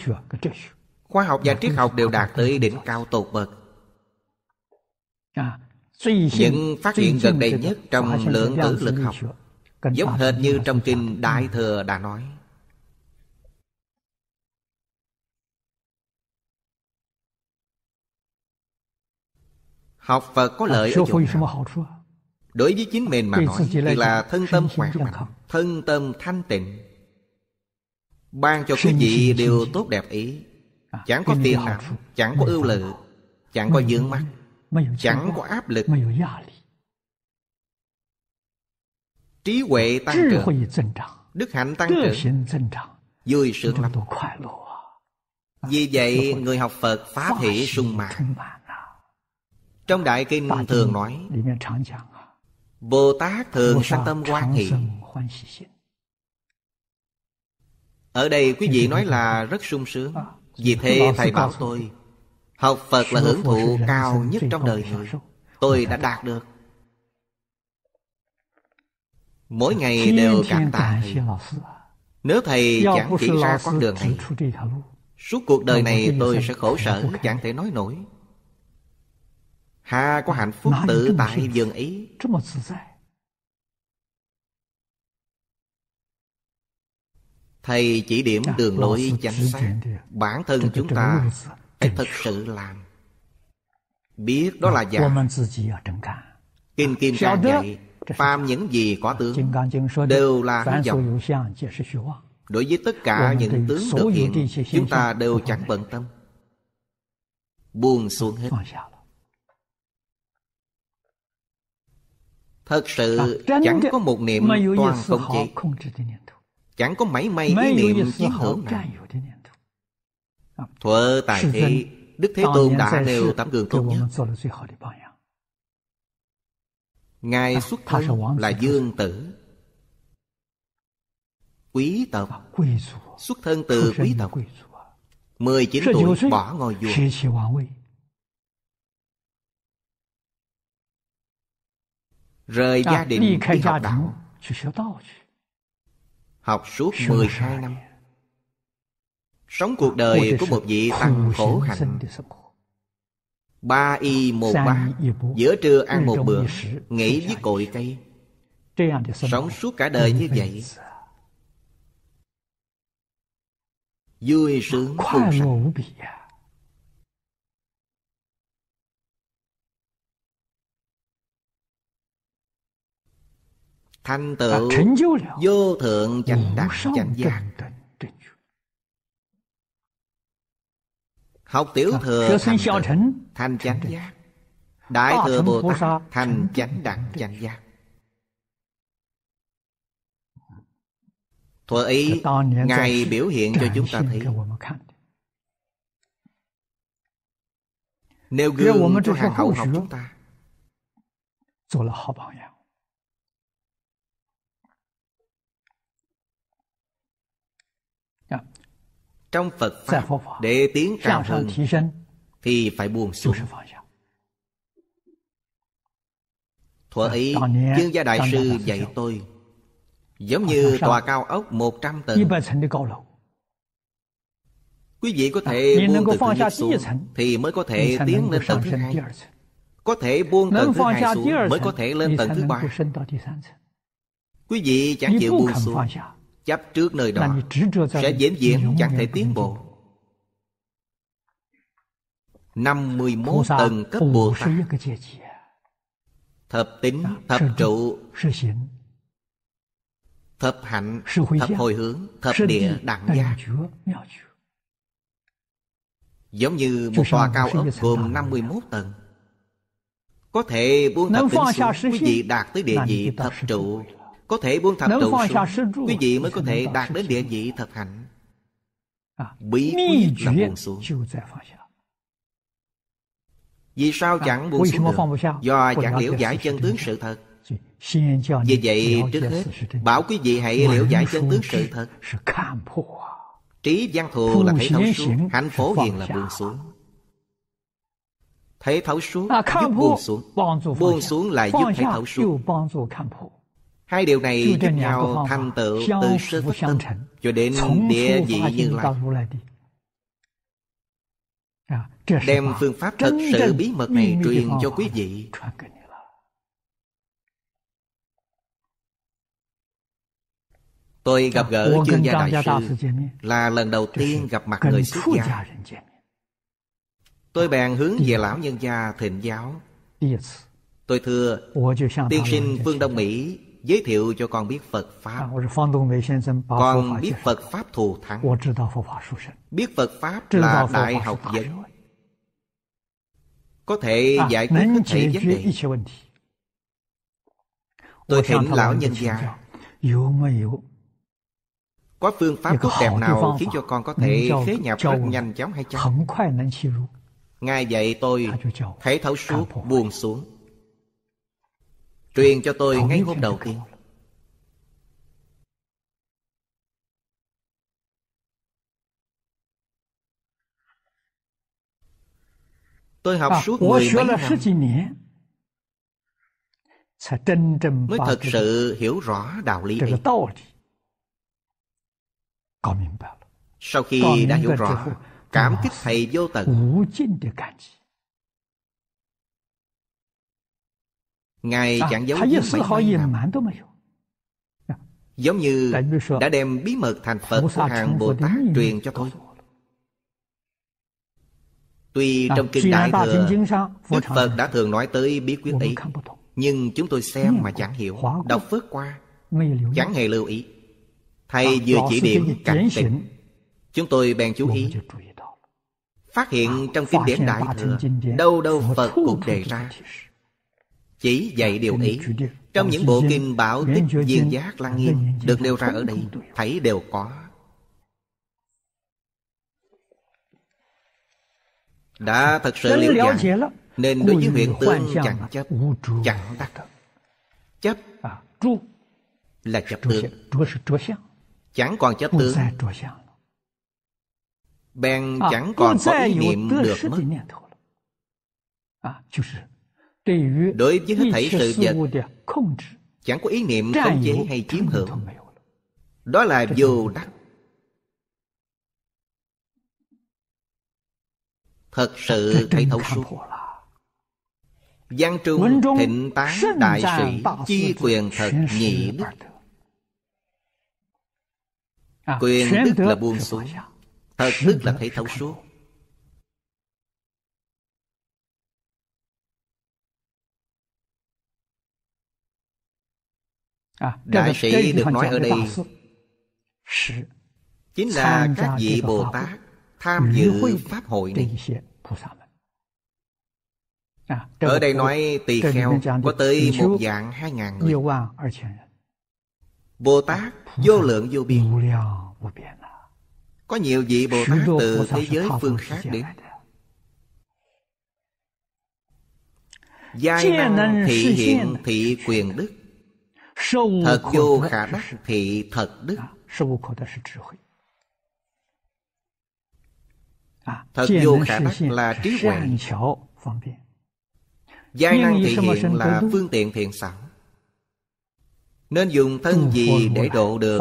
Khoa học và triết học đều đạt tới đỉnh cao tột bậc. À, Những phát hiện gần đây nhất trong lượng tử lực học giống hệt như trong kinh ừ. Đại Thừa đã nói. Học Phật có à, lợi ở chỗ nào? Đối với chính mình mà nói Thì là thân tâm khỏe mạnh Thân tâm thanh tịnh Ban cho quý vị đều tốt đẹp ý à, Chẳng có tiền nào Chẳng có ưu lự Chẳng có dưỡng mắt Chẳng có áp lực Trí huệ tăng trưởng Đức hạnh tăng trưởng Vui sướng lắm à, Vì vậy người học Phật phá thị sung mãn Trong Đại Kinh thường nói Bồ Tát thường sanh tâm quan hỷ Ở đây quý vị nói là rất sung sướng à, Vì thế Thầy bảo tôi Học Phật là hưởng thụ cao nhất trong đời người Tôi đã đạt được Mỗi ngày đều cảm tạ Thầy Nếu Thầy chẳng chỉ ra con đường này Suốt cuộc đời này tôi sẽ khổ sở Chẳng thể nói nổi Hà có hạnh phúc tự tại dường ý Thầy chỉ điểm dạ, đường lối chánh xác Bản thân chúng ta phải thật sự làm Biết đó dạ, là giả Kim Kim Cang dạy dạ. Phàm những gì có tướng Đều là hư vọng Đối với tất cả những tướng được hiện Chúng ta đều chẳng bận tâm Buông xuống hết Thật sự chẳng có một niệm toàn không chỉ Chẳng có mảy may ý niệm chiếm hữu nào ờ. Thuở tài thị Đức Thế Tôn đã nêu tấm gương tốt nhất Ngài ờ, xuất thân là Dương Tử Quý tộc ờ, Xuất thân từ quý tộc mười chín tuổi bỏ ngôi vua Rời gia đình đi học đạo Học suốt 12 năm Sống cuộc đời của một vị tăng khổ hạnh Ba y một ba, Giữa trưa ăn một bữa Nghỉ với cội cây Sống suốt cả đời như vậy Vui sướng vô sắc thành tựu vô thượng chánh đẳng chánh giác học tiểu dạ, thừa thành tựu thành chánh giác đại thừa bồ tát thành chánh đẳng chánh giác thuở ý ngài biểu hiện cho chúng ta thấy nêu gương cho hàng hậu học chúng ta trong Phật Pháp để tiến cao hơn thì phải buông xuống. Thuở ờ, ấy, Dương Gia Đại Sư dạy tôi Giống như ờ, tòa cao ốc 100 tầng Quý vị có ờ, thể buông từ thứ nhất xuống Thì mới có thể tiến lên tầng thứ hai Có thể buông tầng thứ hai xuống Mới có thể lên tầng thứ ba Quý vị chẳng chịu buông xuống chấp trước nơi đó sẽ vĩnh viễn chẳng thể tiến bộ 51 tầng cấp Bồ Tát dạ, Thập tính, thập trụ Thập hạnh, thập hồi hướng, thập địa đẳng gia Giống như một tòa cao ốc gồm 51 tầng Có thể buông thập tính xuống Quý vị đạt tới địa vị thập trụ có thể buông thập tự xuống quý vị mới có thể đạt đến địa vị thật hạnh à, bí quyết là buông xuống vì sao à, chẳng buông xuống được do chẳng liễu giải chân tướng sự thật vì vậy trước hết Bảo quý vị hãy liễu giải chân tướng sự thật Trí văn thù là thấy thấu xuống Hạnh phổ hiền là buông xuống Thấy thấu xuống giúp buông xuống Buông xuống là giúp thấy thấu xuống Hai điều này giúp nhau thành tựu từ sơ phát tâm cho đến địa vị như là Đem phương pháp thật sự bí mật này truyền cho quý vị. Tôi gặp gỡ chương gia đại sư là lần đầu tiên gặp mặt người xuất gia. Tôi bèn hướng về lão nhân gia thịnh giáo. Tôi thưa, tiên sinh phương Đông Mỹ giới thiệu cho con biết Phật Pháp. Con biết Phật Pháp thù thắng. Biết Phật Pháp là đại học vấn. Có thể giải quyết hết thảy vấn đề. Tôi thỉnh lão nhân gia có phương pháp tốt đẹp nào khiến cho con có thể khế nhập rất nhanh chóng hay chăng? Ngài dạy tôi, thấy thấu suốt, buồn xuống. Truyền cho tôi ngay hôm đầu tiên Tôi học à, suốt mười mấy năm Mới thật sự hiểu rõ đạo lý ấy Sau khi đã hiểu rõ Cảm kích Thầy vô tận Ngài à, chẳng giấu giếm mấy năm dạ. Giống như dạ, đã đem bí mật thành Phật của hàng Bồ Tát truyền cho tôi Tuy dạ, trong kinh Đại Thừa Đức Phật đã thường nói tới bí quyết ấy Nhưng chúng tôi xem mà chẳng hiểu Đọc phớt qua Chẳng hề lưu ý Thầy vừa chỉ điểm cảnh tỉnh Chúng tôi bèn chú ý Phát hiện trong kinh điển Đại Thừa Đâu đâu Phật cũng đề ra chỉ dạy điều ý Trong những bộ kinh bảo tích viên giác lăng nghiêm Được nêu ra ở đây Thấy đều có Đã thật sự liệu giải Nên đối với huyện tương chẳng chấp Chẳng đắc Chấp Là chấp à, tướng Chẳng còn chấp tướng Bèn à, chẳng còn có ý niệm được mất đối với hết thảy sự vật chẳng có ý niệm khống chế hay chiếm hữu đó là vô đắc thật sự thấy thấu suốt Giang trung thịnh tán đại sĩ Chi quyền thật nhị đức à, Quyền đức là buông xuống Thật đức là thấy thấu suốt À, đại sĩ được nói ở đây chính là các vị bồ tát tham dự pháp hội này ở đây nói tỳ kheo có tới một dạng hai ngàn người bồ tát vô lượng vô biên có nhiều vị bồ tát từ thế giới phương khác đến giai năng thị hiện thị quyền đức Thật vô khả đắc thị thật đức Thật vô khả đắc là trí huệ Giai năng thị hiện là phương tiện thiện xảo Nên dùng thân gì để độ được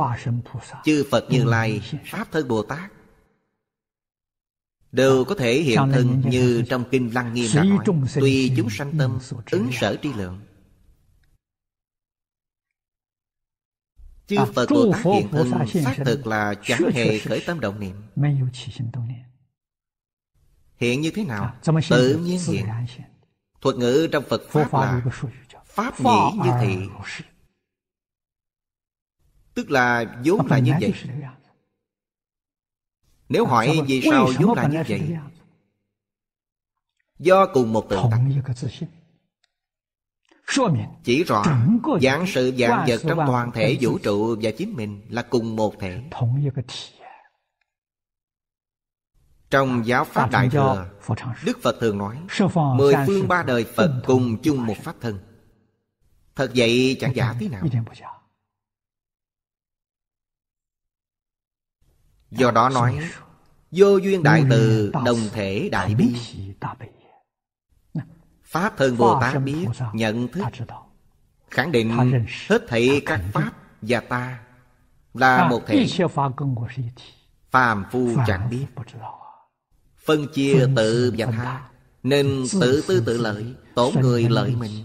Chư Phật Như Lai, Pháp Thân Bồ Tát Đều dạ. có thể hiện thân như trong Kinh Lăng Nghiêm đã nói Tùy chúng sanh tâm, ứng sở tri lượng Chư à, Phật Bồ Tát hiện thân xác thực là chẳng hề khởi tâm động niệm Hiện như thế nào? Tự nhiên hiện Thuật ngữ trong Phật Pháp là Pháp nghĩ như thị Tức là vốn là như vậy Nếu hỏi vì sao vốn là như vậy Do cùng một tự tánh chỉ rõ dạng sự dạng vật trong toàn thể vũ trụ và chính mình là cùng một thể à? trong giáo pháp đại thừa đức phật thường nói mười phương ba đời phật cùng chung một pháp thân thật vậy chẳng giả tí nào do đó nói vô duyên đại từ đồng thể đại bi Pháp thân Bồ Tát biết Nhận thức Khẳng định hết thảy các Pháp và ta Là một thể Phàm phu chẳng biết Phân chia tự và tha Nên tự tư tự lợi Tổn người lợi mình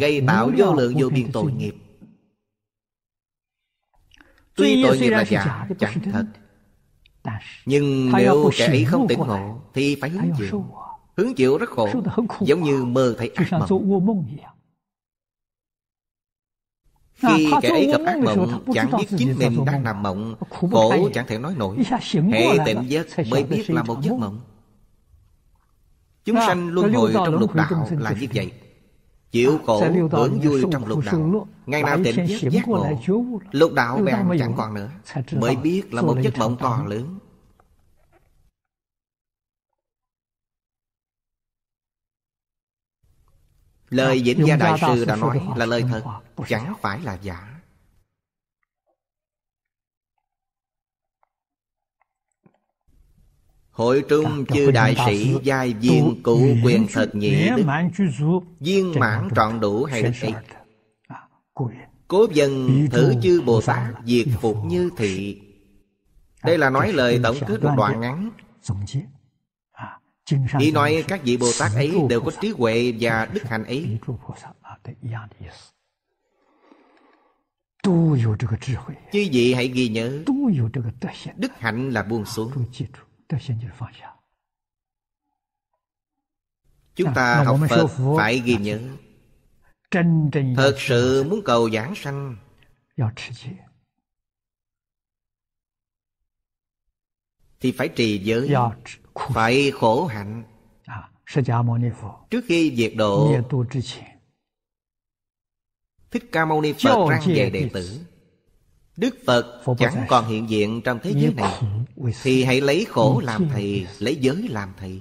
Gây tạo vô lượng vô biên tội nghiệp Tuy tội nghiệp là giả Chẳng thật Nhưng nếu kẻ ấy không tỉnh ngộ Thì phải hứng chịu Hứng chịu rất khổ Giống như mơ thấy ác mộng khi à, kẻ ấy gặp ác mộng chẳng biết chính mình đang nằm mộng khổ chẳng thể nói nổi hệ tỉnh giấc mới biết là một giấc mộng chúng à, sanh luôn ngồi trong à, lục đạo là như vậy chịu khổ hưởng vui trong lục đạo ngày nào tỉnh giấc giác ngộ lục đạo bèn chẳng còn nữa mới biết là một giấc mộng to lớn Lời Diễn Gia Đại Sư đã nói là lời thật Chẳng phải là giả Hội trung dạ, chư đại sĩ giai viên cụ quyền thật nhị đức Viên mãn trọn đủ hay đức ấy Cố dân thử chư Bồ Tát diệt phục như thị à, Đây là nói lời tổng kết một đoạn ngắn Ý nói các vị Bồ Tát ấy đều có trí huệ và đức hạnh ấy Chứ vị hãy ghi nhớ Đức hạnh là buông xuống Chúng ta học Phật phải ghi nhớ Thật sự muốn cầu giảng sanh Thì phải trì giới phải khổ hạnh trước khi diệt độ thích ca mâu ni phật răng về đệ tử đức phật chẳng còn hiện diện trong thế giới này thì hãy lấy khổ làm thầy lấy giới làm thầy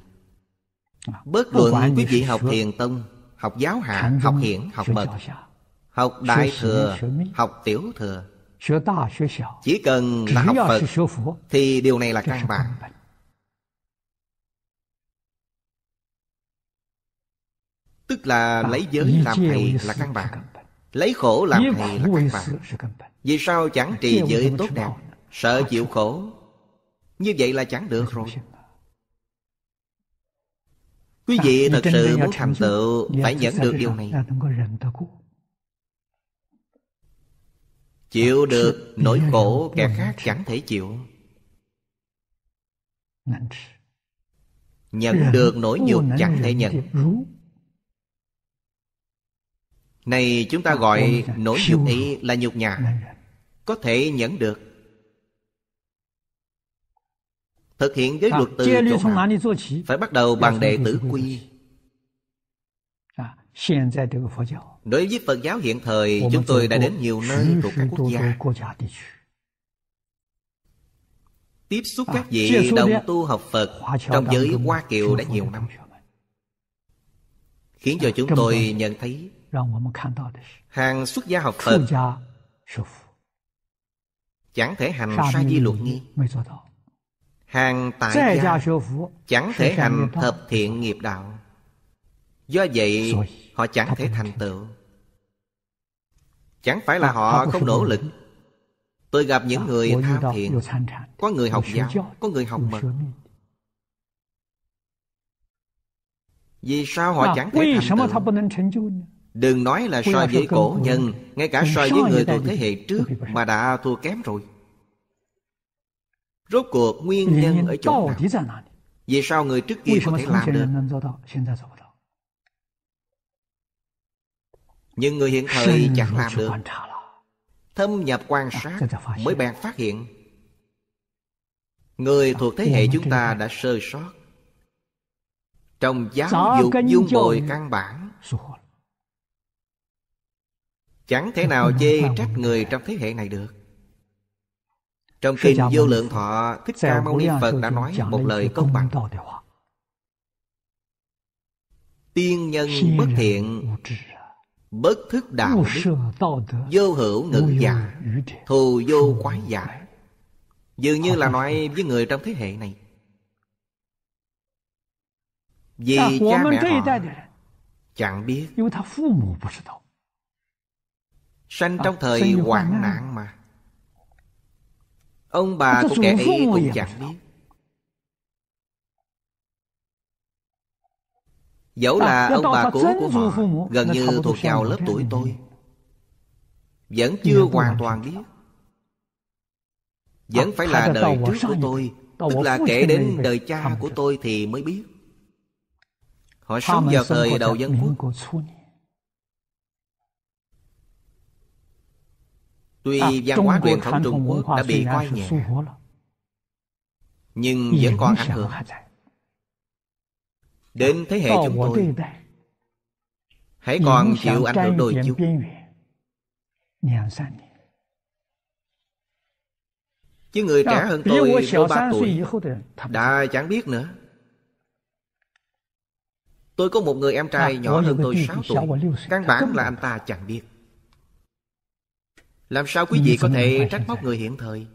bất luận quý vị học thiền tông học giáo hạ học hiển học mật học đại thừa học tiểu thừa chỉ cần là học phật thì điều này là căn bản Tức là lấy giới làm thầy là căn bản Lấy khổ làm thầy là căn bản Vì sao chẳng trì giới tốt đẹp Sợ chịu khổ Như vậy là chẳng được rồi Quý vị à, thật sự muốn thành tựu dạ, Phải nhận được điều này à, Chịu được nỗi dạ, dạ. khổ kẻ khác chẳng thể chịu Nhận được nỗi nhục chẳng thể nhận này chúng ta gọi nỗi nhục ấy là nhục nhã Có thể nhẫn được Thực hiện giới luật dạ, từ chỗ nào Phải bắt đầu dạ, bằng dạ, đệ tử quy Đối với Phật giáo hiện thời Chúng tôi đã đến nhiều nơi thuộc các quốc gia Tiếp xúc các vị đồng tu học Phật Trong giới Hoa Kiều đã nhiều năm Khiến cho chúng tôi nhận thấy Hàng xuất gia học Phật chẳng thể hành sa di luật nghi hàng tại gia chẳng thể hành thập thiện nghiệp đạo do vậy họ chẳng thể thành tựu chẳng phải là họ không nỗ lực tôi gặp những người tham thiện có người học giáo có người học mật vì sao họ chẳng thể thành tựu Đừng nói là so với cổ nhân Ngay cả so với người thuộc thế hệ trước Mà đã thua kém rồi Rốt cuộc nguyên nhân ở chỗ nào Vì sao người trước kia có thể làm được Nhưng người hiện thời chẳng làm được Thâm nhập quan à, sát mới bèn phát hiện Người thuộc thế hệ chúng ta đã sơ sót Trong giáo dục dung bồi căn bản Chẳng thể nào chê trách người trong thế hệ này được Trong kinh vô lượng thọ Thích Ca Mâu Ni Phật đã nói một lời công bằng Tiên nhân bất thiện Bất thức đạo đức Vô hữu ngữ giả Thù vô quái giả Dường như là nói với người trong thế hệ này Vì cha mẹ họ Chẳng biết Sanh ờ, trong thời hoạn nạn mà Ông bà của kẻ ấy cũng chẳng biết Dẫu ờ, là ông bà cũ của họ Gần như thuộc vào lớp tuổi tôi Vẫn chưa hoàn toàn biết ờ, Vẫn phải là đời trước của tôi Tức là kể đến đời cha của tôi thì mới biết Họ sống vào thời đầu dân quốc Tuy à, văn hóa truyền thống Trung Quốc đã bị coi nhẹ Nhưng vẫn còn ảnh hưởng Đến thế hệ chúng tôi Hãy còn chịu ảnh hưởng đôi chút Chứ người trẻ hơn tôi có 3 tuổi Đã chẳng biết nữa Tôi có một người em trai nhỏ hơn tôi 6 tuổi Căn bản là anh ta chẳng biết làm sao quý vị có thể trách móc người hiện thời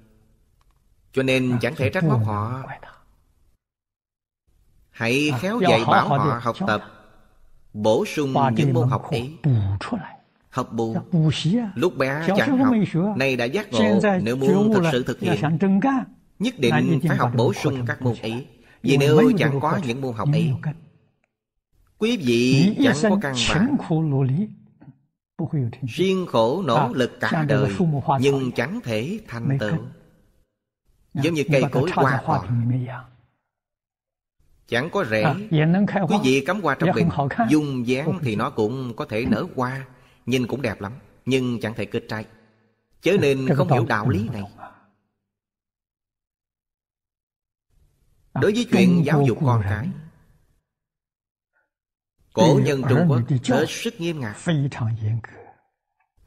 Cho nên chẳng thể trách móc họ Hãy khéo dạy bảo họ học tập Bổ sung những môn học ấy Học bù Lúc bé chẳng học Nay đã giác ngộ Nếu muốn thực sự thực hiện Nhất định phải học bổ sung các môn ấy Vì nếu chẳng có những môn học ấy Quý vị chẳng có căn bản riêng khổ nỗ à, lực cả đời nhưng chẳng thể thành tựu giống như cây cối hoa cỏ chẳng có rễ à, quý vị cắm hoa trong dạ, bình dung dáng thì nó cũng có thể nở hoa nhìn cũng đẹp lắm nhưng chẳng thể kết trái chớ nên không hiểu đạo lý này đối với à, chuyện giáo dục con cái Cổ nhân Trung Quốc hết sức nghiêm ngặt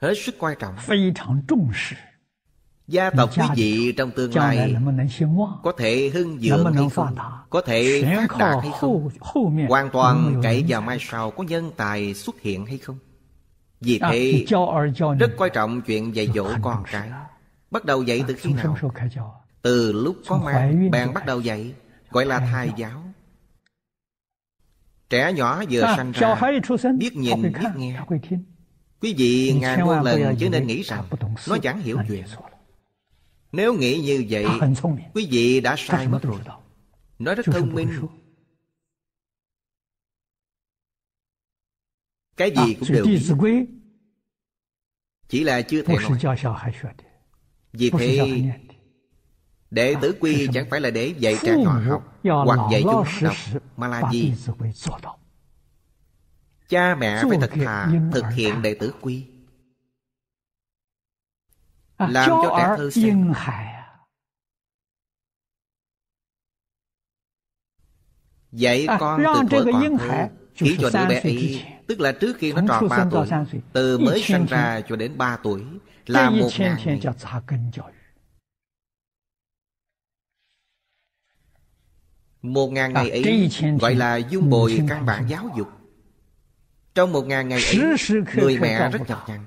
Hết sức quan trọng Gia tộc quý vị trong tương lai Có thể hưng dưỡng hay không Có thể phát đạt hay không Hoàn toàn cậy vào mai sau có nhân tài xuất hiện hay không Vì à, thế rất quan trọng chuyện dạy dỗ con cái Bắt đầu dạy à, từ khi nào Từ lúc có mang bạn bắt đầu dạy Gọi là thai giáo Trẻ nhỏ vừa dạ, sanh ra Biết nhìn, biết nghe Quý vị ngàn muôn à, lần chứ nên nghĩ rằng Nó chẳng hiểu chuyện Nếu nghĩ như vậy Quý vị đã sai mất rồi Nó rất thông minh Cái gì à, cũng đều biết Chỉ là chưa thể nói Vì thế Đệ tử quy chẳng phải là để dạy trẻ nhỏ học Hoặc dạy chúng học Mà là gì? Cha mẹ phải thật thà thực hiện đệ tử quy à, Làm cho trẻ thơ xem Dạy con từ tuổi còn thơ Khiến cho đứa bé ấy Tức là trước khi nó tròn 3 tuổi Từ mới sinh ra cho đến 3 tuổi Là một ngàn ngày Một ngàn ngày ấy Gọi là dung bồi căn bản giáo dục Trong một ngàn ngày ấy Người mẹ rất nhọc nhằn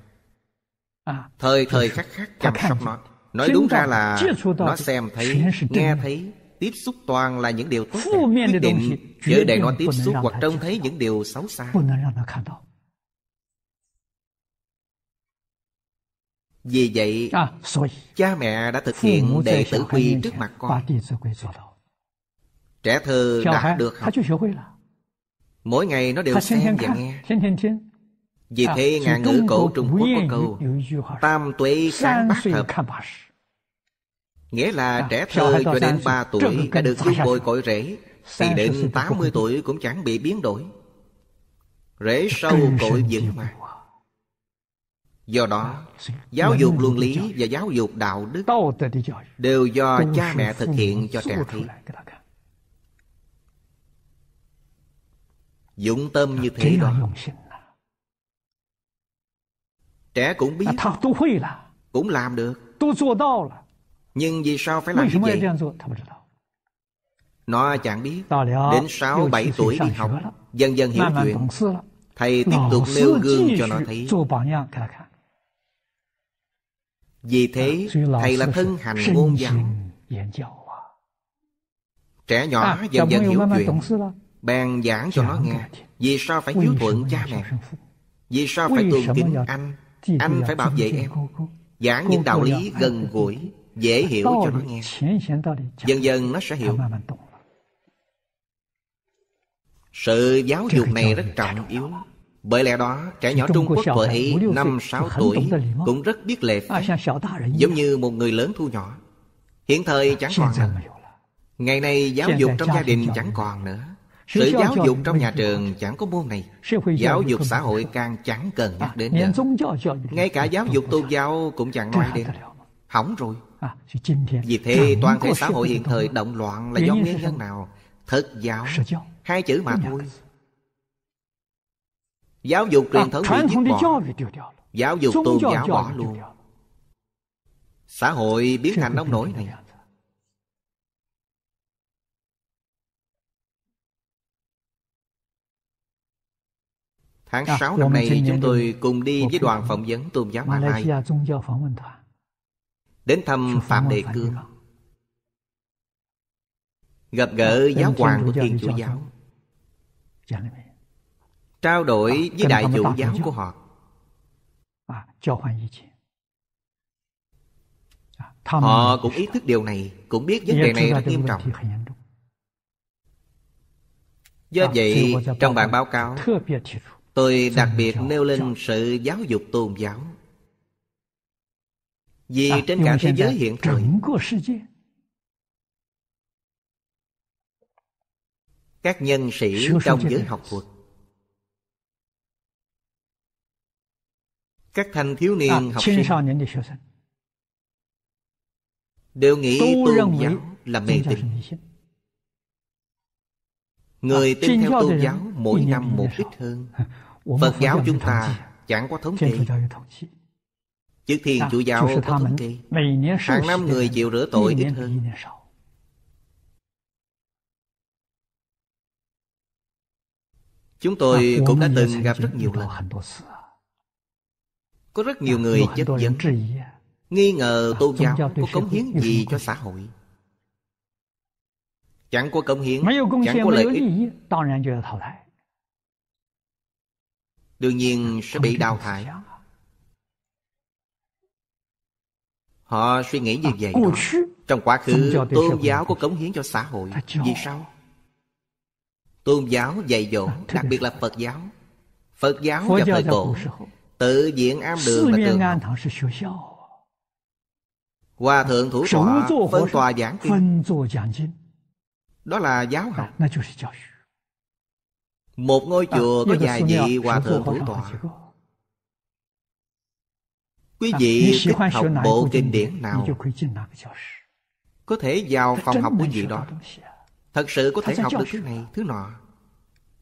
à, Thời thời khắc khắc chăm sóc nó Nói đúng ra là Nó xem thấy, nghe thấy Tiếp xúc toàn là những điều tốt đẹp Quyết định chớ để nó tiếp xúc Hoặc trông thấy những điều xấu xa Vì vậy à, Cha mẹ đã thực hiện đệ tử quy trước mặt con Trẻ thơ đạt được học. Mỗi ngày nó đều xem và nghe. Vì thế ngạn ngữ cổ Trung Quốc có câu Tam tuệ sáng bát hợp Nghĩa là trẻ thơ cho đến ba tuổi đã được giúp bồi cội rễ Thì đến tám mươi tuổi cũng chẳng bị biến đổi Rễ sâu cội vững mà Do đó, à, giáo dục luân lý và giáo dục đạo đức đều do cha mẹ thực hiện cho trẻ thấy. Dụng tâm như thế đó Trẻ cũng biết Cũng làm được Nhưng vì sao phải làm như vậy Nó chẳng biết Đến sáu bảy tuổi đi học Dần dần hiểu chuyện Thầy tiếp tục nêu gương cho nó thấy Vì thế Thầy là thân hành ngôn giáo Trẻ nhỏ dần dần hiểu chuyện Bàn giảng cho nó nghe Vì sao phải hiếu thuận cha mẹ Vì sao phải tôn kính anh Anh phải bảo vệ em Giảng những đạo lý gần gũi Dễ hiểu cho nó nghe Dần dần nó sẽ hiểu Sự giáo dục này rất trọng yếu bởi lẽ đó, trẻ nhỏ Trung Quốc tuổi ấy 5-6 tuổi cũng rất biết lệ phép, giống như một người lớn thu nhỏ. Hiện thời chẳng còn nữa. Ngày nay giáo dục trong gia đình chẳng còn nữa. Sự giáo dục trong nhà trường chẳng có môn này Giáo dục xã hội càng chẳng cần nhắc à, đến nữa. Ngay cả giáo dục tôn giáo cũng chẳng nói đến Hỏng rồi à, Vì thế toàn thể xã hội hiện thời động loạn là do nguyên nhân nào Thật giáo Hai chữ mà thôi Giáo dục à, truyền thống bị giết bỏ Giáo dục tôn giáo bỏ luôn Xã hội biến thành nông nổi này Tháng 6 dạ, năm nay chúng tôi cùng đi với đoàn phỏng vấn tôn giáo Mã Lai đến thăm Phạm Đề Cương gặp gỡ dạ, giáo hoàng của Thiên Chủ giáo dạ, trao đổi với đại chủ giáo của họ họ cũng ý thức điều này cũng biết vấn đề này rất nghiêm trọng do vậy trong bản báo cáo Tôi đặc biệt nêu lên sự giáo dục tôn giáo Vì dạ, trên cả thế giới hiện rồi Các nhân sĩ trong giới học thuật Các thanh thiếu niên à, học sinh Đều nghĩ tôn giáo là mê tín Người à, tin theo tôn giáo mỗi năm một ít hơn Phật giáo chúng ta chẳng có thống kê Chữ thiền chủ giáo có thống kê Hàng năm người chịu rửa tội ít hơn Chúng tôi cũng đã từng gặp rất nhiều lần Có rất nhiều người chất vấn Nghi ngờ tôn giáo có cống hiến gì cho xã hội Chẳng có cống hiến Chẳng có lợi ích đương nhiên sẽ bị đào thải họ suy nghĩ như vậy đó. trong quá khứ tôn giáo có cống hiến cho xã hội vì sao tôn giáo dạy dỗ đặc biệt là phật giáo phật giáo và thời cổ tự diện am đường là trường học Hòa thượng thủ tọa phân tòa giảng kinh Đó là giáo học một ngôi à, chùa có vài vị hòa thượng thủ tọa Quý à, vị thích học bộ kinh điển nào Có thể vào phòng học của vị đó Thật sự có thể học được thứ này, thứ nọ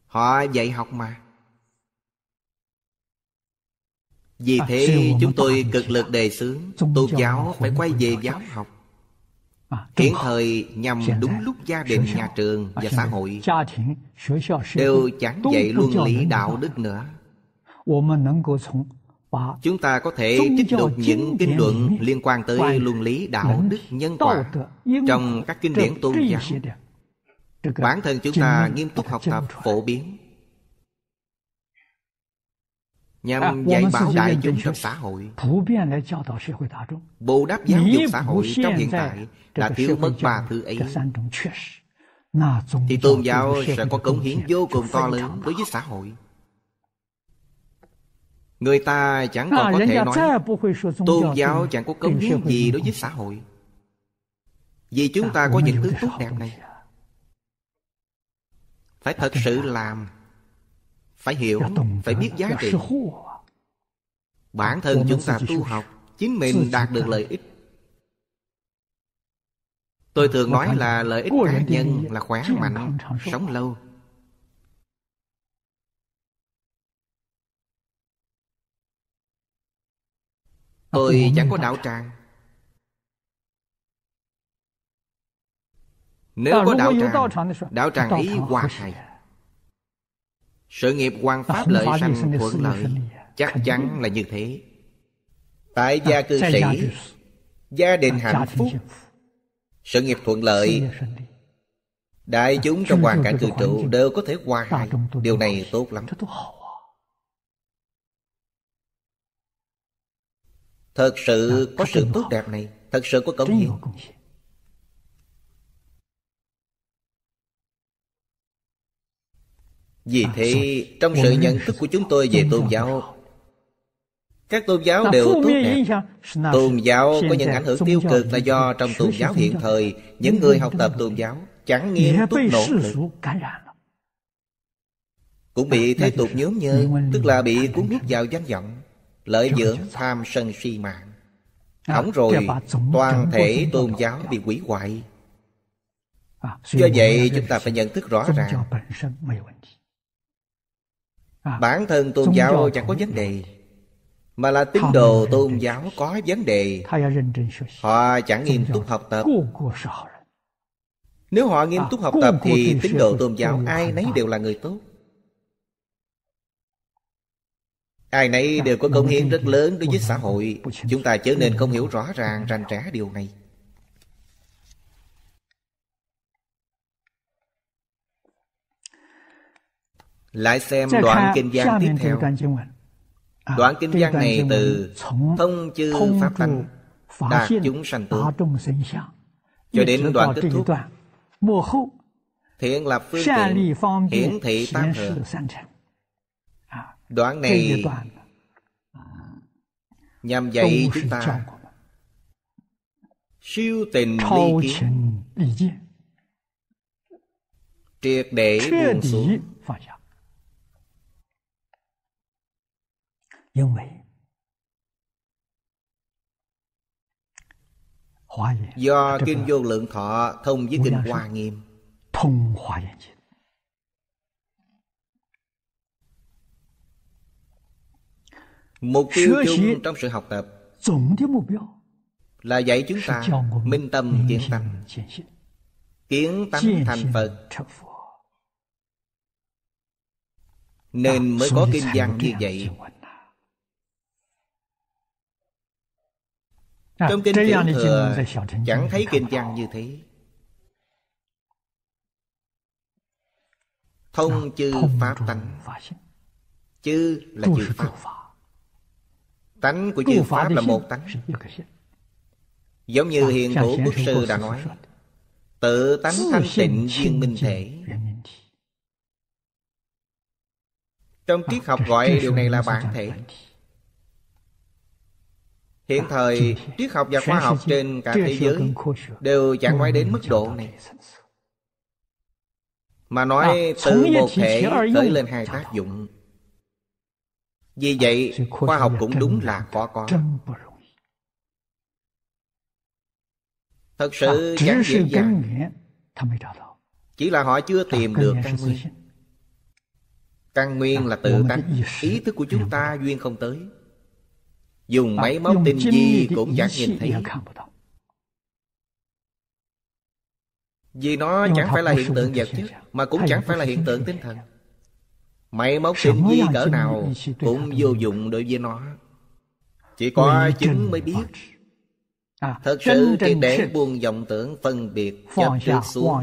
Họ dạy học mà Vì à, thế chúng tôi cực lực đề xướng Tôn giáo phải quay về giáo học Hiện thời nhằm đúng lúc gia đình, nhà trường và xã hội đều giảng dạy luân lý đạo đức nữa. Chúng ta có thể trích lục những kinh luận liên quan tới luân lý đạo đức nhân quả trong các kinh điển tôn giáo. Bản thân chúng ta nghiêm túc học tập phổ biến nhằm à, dạy vâng, bảo đại chúng trong xã hội. Bồ đáp giáo dục xã hội trong hiện tại là thiếu mất ba thứ ấy. Thì tôn giáo sẽ có cống hiến vô cùng to lớn đối với xã hội. Người ta chẳng còn có thể nói tôn giáo chẳng có cống hiến gì đối với xã hội. Vì chúng ta có những thứ tốt đẹp này. Phải thật sự làm phải hiểu phải biết giá trị bản thân chúng ta tu học chính mình đạt được lợi ích tôi thường nói là lợi ích cá nhân là khỏe mạnh sống lâu tôi chẳng có đạo tràng nếu có đạo tràng đạo tràng ý hòa hài sự nghiệp hoàng pháp lợi sanh thuận lợi Chắc chắn là như thế Tại gia cư sĩ Gia đình hạnh phúc Sự nghiệp thuận lợi Đại chúng trong hoàn cảnh cư trụ đều có thể qua hài Điều này tốt lắm Thật sự dạ, có sự tốt đẹp này Thật sự có cống hiến Vì à, thế trong sự nhận thức của chúng tôi về tôn giáo Các tôn giáo đều tốt đẹp Tôn giáo có những ảnh hưởng tiêu cực là do trong tôn giáo hiện thời Những người học tập tôn giáo chẳng nghiêm túc nỗ lực Cũng bị thế tục nhớm nhơ Tức là bị cuốn hút vào danh vọng Lợi dưỡng tham sân si mạng à, Hỏng rồi toàn thể tôn giáo bị quỷ hoại à, Do vậy chúng ta phải nhận thức rõ ràng À, Bản thân tôn giáo chẳng có vấn đề Mà là tín đồ tôn giáo có vấn đề Họ chẳng nghiêm túc học tập Nếu họ nghiêm à, túc học tập Thì tín đồ tôn giáo ai nấy đều là người tốt Ai nấy à, đều có công hiến rất lớn đối với xã hội Chúng ta chớ nên không hiểu rõ ràng rành rẽ điều này Lại xem đoạn kinh giang tiếp theo Đoạn à, kinh văn này từ Thông chư Pháp tăng Đạt chúng sanh tướng Cho đến đoạn kết thúc Thiện lập phương tiện Hiển thị tam thừa à, Đoạn này à, Nhằm dạy chúng ta Siêu tình ly kiến Triệt để buông xuống do kim vô lượng thọ thông với kinh hoa nghiêm thông hoa nghiêm mục tiêu chung trong sự học tập là dạy chúng ta minh tâm kiến tâm, kiến tâm thành phật nên mới có kinh văn như vậy Trong kinh tiểu thừa chẳng thấy kinh văn như thế Thông chư pháp tánh Chư là chư pháp Tánh của chư pháp là một tánh Giống như hiền thủ bức sư đã nói Tự tánh thanh tịnh viên minh thể Trong triết học gọi điều này là bản thể hiện thời triết học và khoa học trên cả thế giới đều chẳng nói đến mức độ này mà nói à, từ một thể tới lên hai tác dụng vì vậy khoa học cũng đúng là có có thật à, sự chẳng dễ dàng chỉ là họ chưa à, tìm được căn nguyên căn nguyên là tự tánh ý thức của chúng ta duyên không tới dùng ờ, máy móc tinh vi cũng chẳng nhìn thấy vì nó chẳng phải là hiện tượng vật chất mà cũng chẳng phải là hiện tượng tinh thần máy móc tinh vi cỡ nào cũng vô dụng đối với nó chỉ có chứng mới biết à, Thật sự triệt để buông vọng tưởng phân biệt chấp trước xuống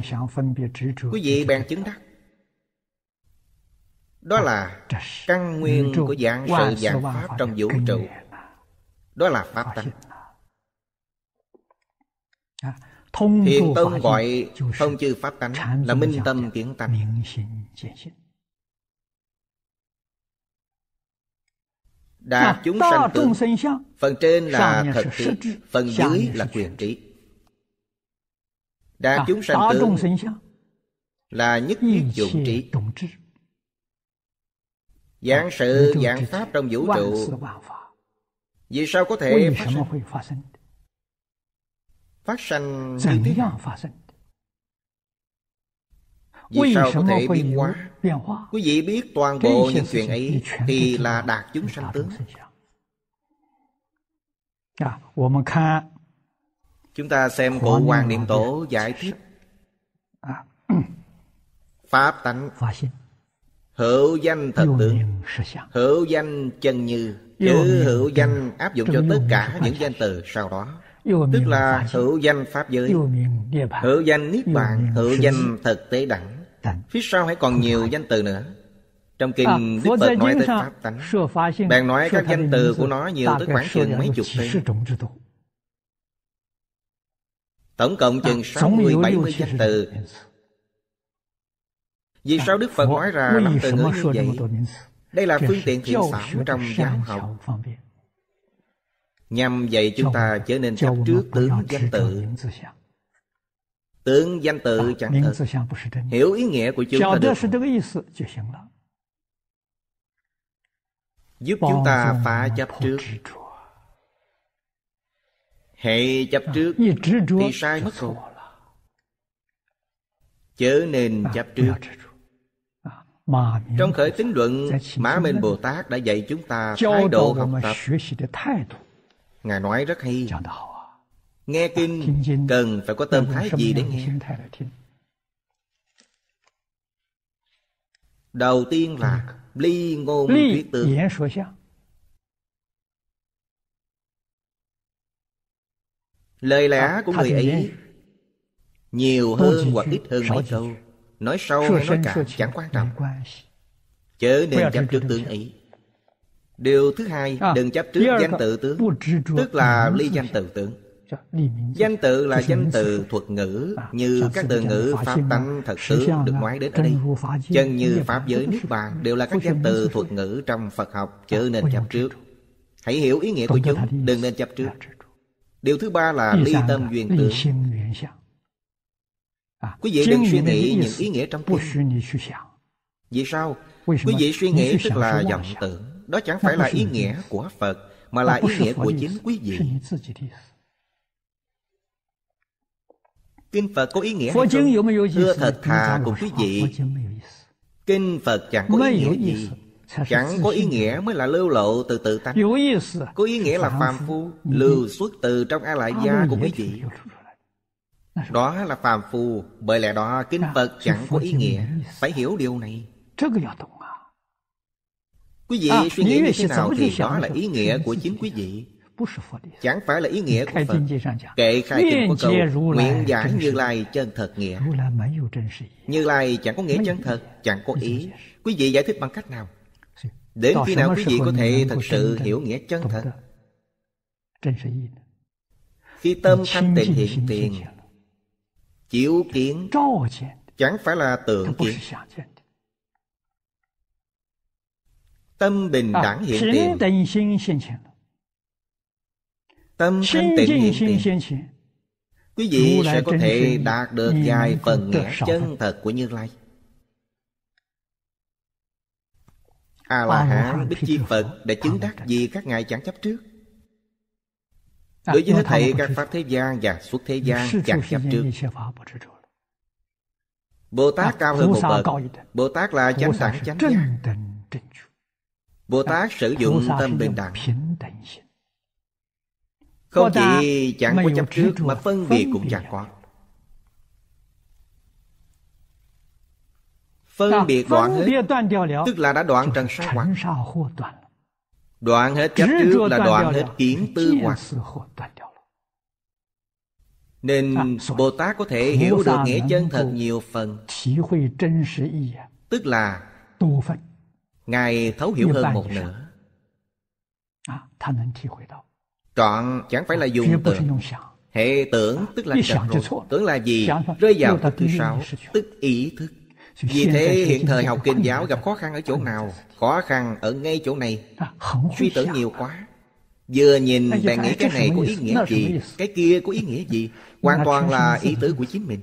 Quý vị bèn chứng đắc Đó ờ, là căn nguyên của dạng sự dạng pháp trong vũ trụ đó là pháp tánh à, thiền tông gọi thông chư pháp tánh là minh tâm dạ kiến tánh đạt dạ, chúng sanh tướng phần trên là dạ thật trí phần dưới là quyền trí đạt chúng sanh tướng là nhất thiết dụng trí dạng sự dạng pháp trong vũ trụ vì sao có thể phát sinh? Phát sinh như thế nào? phát sinh? Vì sao có thể biến hóa? Quý vị biết toàn bộ những chuyện ấy thì là đạt chúng sanh tướng. Dạ, chúng ta xem cổ quan niệm tổ giải thích à. Pháp tánh Hữu danh thật tướng Hữu danh chân như chữ hữu danh áp dụng cho tất cả những danh từ sau đó tức là hữu danh pháp giới hữu danh niết bàn hữu danh thực tế đẳng phía sau hãy còn nhiều danh từ nữa trong kinh à, đức phật nói tới pháp tánh bạn nói các danh từ của nó nhiều tới khoảng chừng mấy chục tên tổng cộng chừng sáu mươi bảy mươi danh từ vì sao đức phật nói ra năm từ ngữ như vậy đây là phương tiện thiện xảo trong giáo học nhằm dạy chúng ta trở nên chấp trước tướng danh tự tướng danh tự chẳng thật hiểu ý nghĩa của chúng ta được giúp chúng ta phá chấp trước hệ chấp à, trước thì sai mất rồi chớ nên à, chấp trước trong khởi tính luận, má Minh Bồ Tát đã dạy chúng ta thái độ học tập. Ngài nói rất hay. Nghe kinh cần phải có tâm thái gì để nghe. Đầu tiên là ly ngôn thuyết tương. Lời lẽ của người ấy nhiều hơn hoặc ít hơn mấy câu Nói sâu hay nói cạn chẳng quan trọng Chớ nên chấp trước tướng ý Điều thứ hai à, Đừng chấp trước danh tự tướng Tức là ly danh tự tướng Danh tự là danh từ thuật ngữ à, Như các từ ngữ pháp tánh thật tướng được nói đến ở đây Chân như pháp giới niết bàn Đều là các danh từ thuật ngữ trong Phật học à, Chớ nên chấp trước Hãy hiểu ý nghĩa của chúng Đừng nên chấp trước Điều thứ ba là ly tâm duyên tướng Quý vị đừng suy nghĩ những ý nghĩa trong kinh. Vì sao? Quý vị suy nghĩ tức là vọng tưởng. Đó chẳng phải là ý nghĩa của Phật, mà là ý nghĩa của chính quý vị. Kinh Phật có ý nghĩa hay không? Thưa thật thà cùng quý vị, Kinh Phật chẳng có ý nghĩa gì Chẳng có ý nghĩa mới là lưu lộ từ tự tánh Có ý nghĩa là phàm phu Lưu xuất từ trong A-lại gia của quý vị đó là phàm phu bởi lẽ đó kinh phật dạ, chẳng dạ, có ý nghĩa phải hiểu điều này quý vị à, suy nghĩ như thế nào thì đó là ý nghĩa của chính quý vị chẳng phải là ý nghĩa của phật kệ khai kinh của cầu nguyện giải như lai chân thật nghĩa như lai chẳng có nghĩa chân thật chẳng có ý quý vị giải thích bằng cách nào đến khi nào quý vị có thể thật sự hiểu nghĩa chân thật khi tâm thanh tịnh hiện tiền chiếu kiến chẳng phải là tượng kiến tâm bình à, đẳng hiện tiền tâm thanh tịnh hiện tiền quý vị sẽ có thể đạt được vài phần nghĩa chân thật của như lai a la hán bích chi phật đã chứng đắc gì các ngài chẳng chấp trước đối với hết thảy các pháp thế gian và xuất thế gian chẳng chấp trước bồ tát cao hơn một bậc bồ tát là chánh đẳng chánh giác bồ tát sử dụng tâm bình đẳng không chỉ chẳng có chấp trước mà phân biệt cũng chẳng có phân biệt đoạn hết tức là đã đoạn trần sa hoặc Đoạn hết chấp trước là đoạn hết kiến tư hoặc Nên à, Bồ Tát có thể hiểu được nghĩa chân thật nhiều phần Tức là Ngài thấu hiểu hơn một nửa Trọn chẳng phải là dùng tưởng Hệ tưởng tức là trật tưởng là gì Rơi vào thứ sáu Tức ý thức vì thế hiện thời học kinh giáo gặp khó khăn ở chỗ nào Khó khăn ở ngay chỗ này Suy tưởng nhiều quá Vừa nhìn bạn nghĩ cái này có ý nghĩa gì Cái kia có ý nghĩa gì Hoàn toàn là ý tứ của chính mình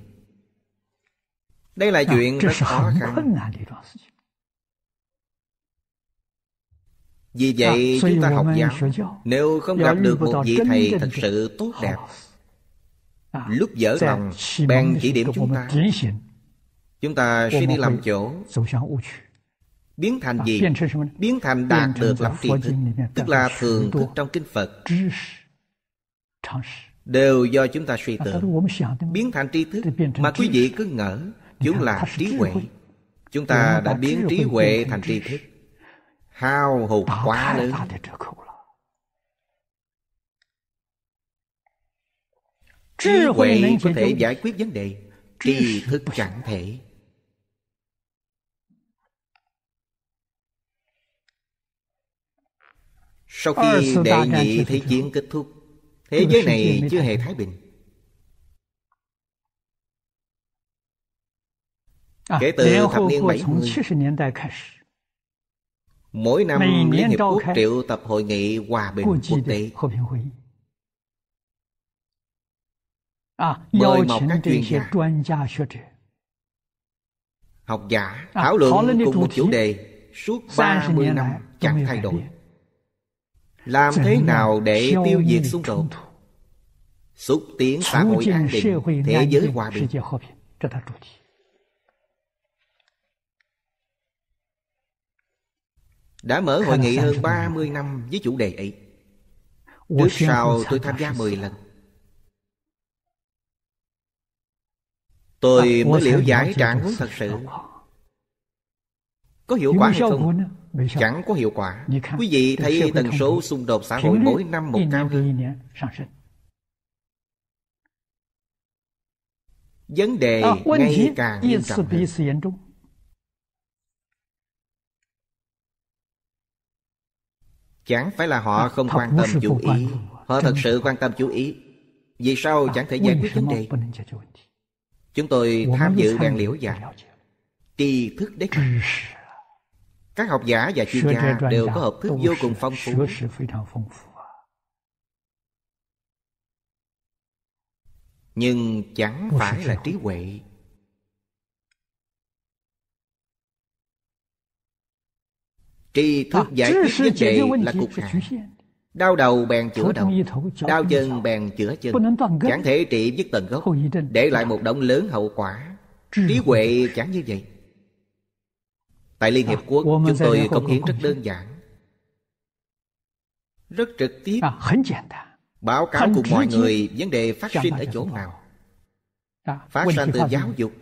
Đây là chuyện rất khó khăn Vì vậy chúng ta học giáo Nếu không gặp được một vị thầy thật sự tốt ờ. đẹp Lúc dở lòng Bạn chỉ điểm chúng ta chúng ta suy đi làm chỗ biến thành gì biến thành đạt được lắm tri thức tức là thường thức trong kinh phật đều do chúng ta suy tưởng biến thành tri thức mà quý vị cứ ngỡ chúng là trí huệ chúng ta đã biến trí huệ thành tri thức hao hụt quá lớn trí huệ có thể giải quyết vấn đề tri thức chẳng thể Sau ờ, khi đệ nhị thế chiến kết thúc Thế giới này chưa hề thái bình à, Kể từ thập niên bảy mươi Mỗi năm Liên Hiệp Quốc triệu tập hội nghị hòa bình quốc tế à, Mời mọc các chuyên gia Học giả à, thảo luận cùng một chủ đề Suốt ba mươi năm chẳng thay đổi làm thế nào để tiêu diệt xung đột Xúc tiến xã hội an định Thế giới hòa bình Đã mở hội nghị hơn 30 năm với chủ đề ấy Trước sau tôi tham gia 10 lần Tôi mới liễu giải trạng huống thật sự có hiệu quả hay không chẳng có hiệu quả quý vị thấy tần số xung đột xã hội mỗi năm một cao hơn vấn đề à, ngày càng nghiêm trọng chẳng phải là họ à, không quan tâm chú ý họ thật sự quan tâm chú ý vì sao à, chẳng thể giải quyết vấn đề chúng tôi tham dự đàn liễu giảng tri thức đấy các học giả và chuyên gia đều có hợp thức vô cùng phong phú nhưng chẳng phải là trí huệ tri thức à, giải quyết vấn đề là cục hạn đau đầu bèn chữa đầu đau chân bèn chữa chân chẳng thể trị dứt tận gốc để lại một động lớn hậu quả trí huệ chẳng như vậy Tại Liên Hiệp Quốc chúng tôi cống hiến rất đơn giản Rất trực tiếp à, Báo cáo cùng mọi người vấn đề phát sinh ở chỗ nào à, Phát sinh từ giáo dục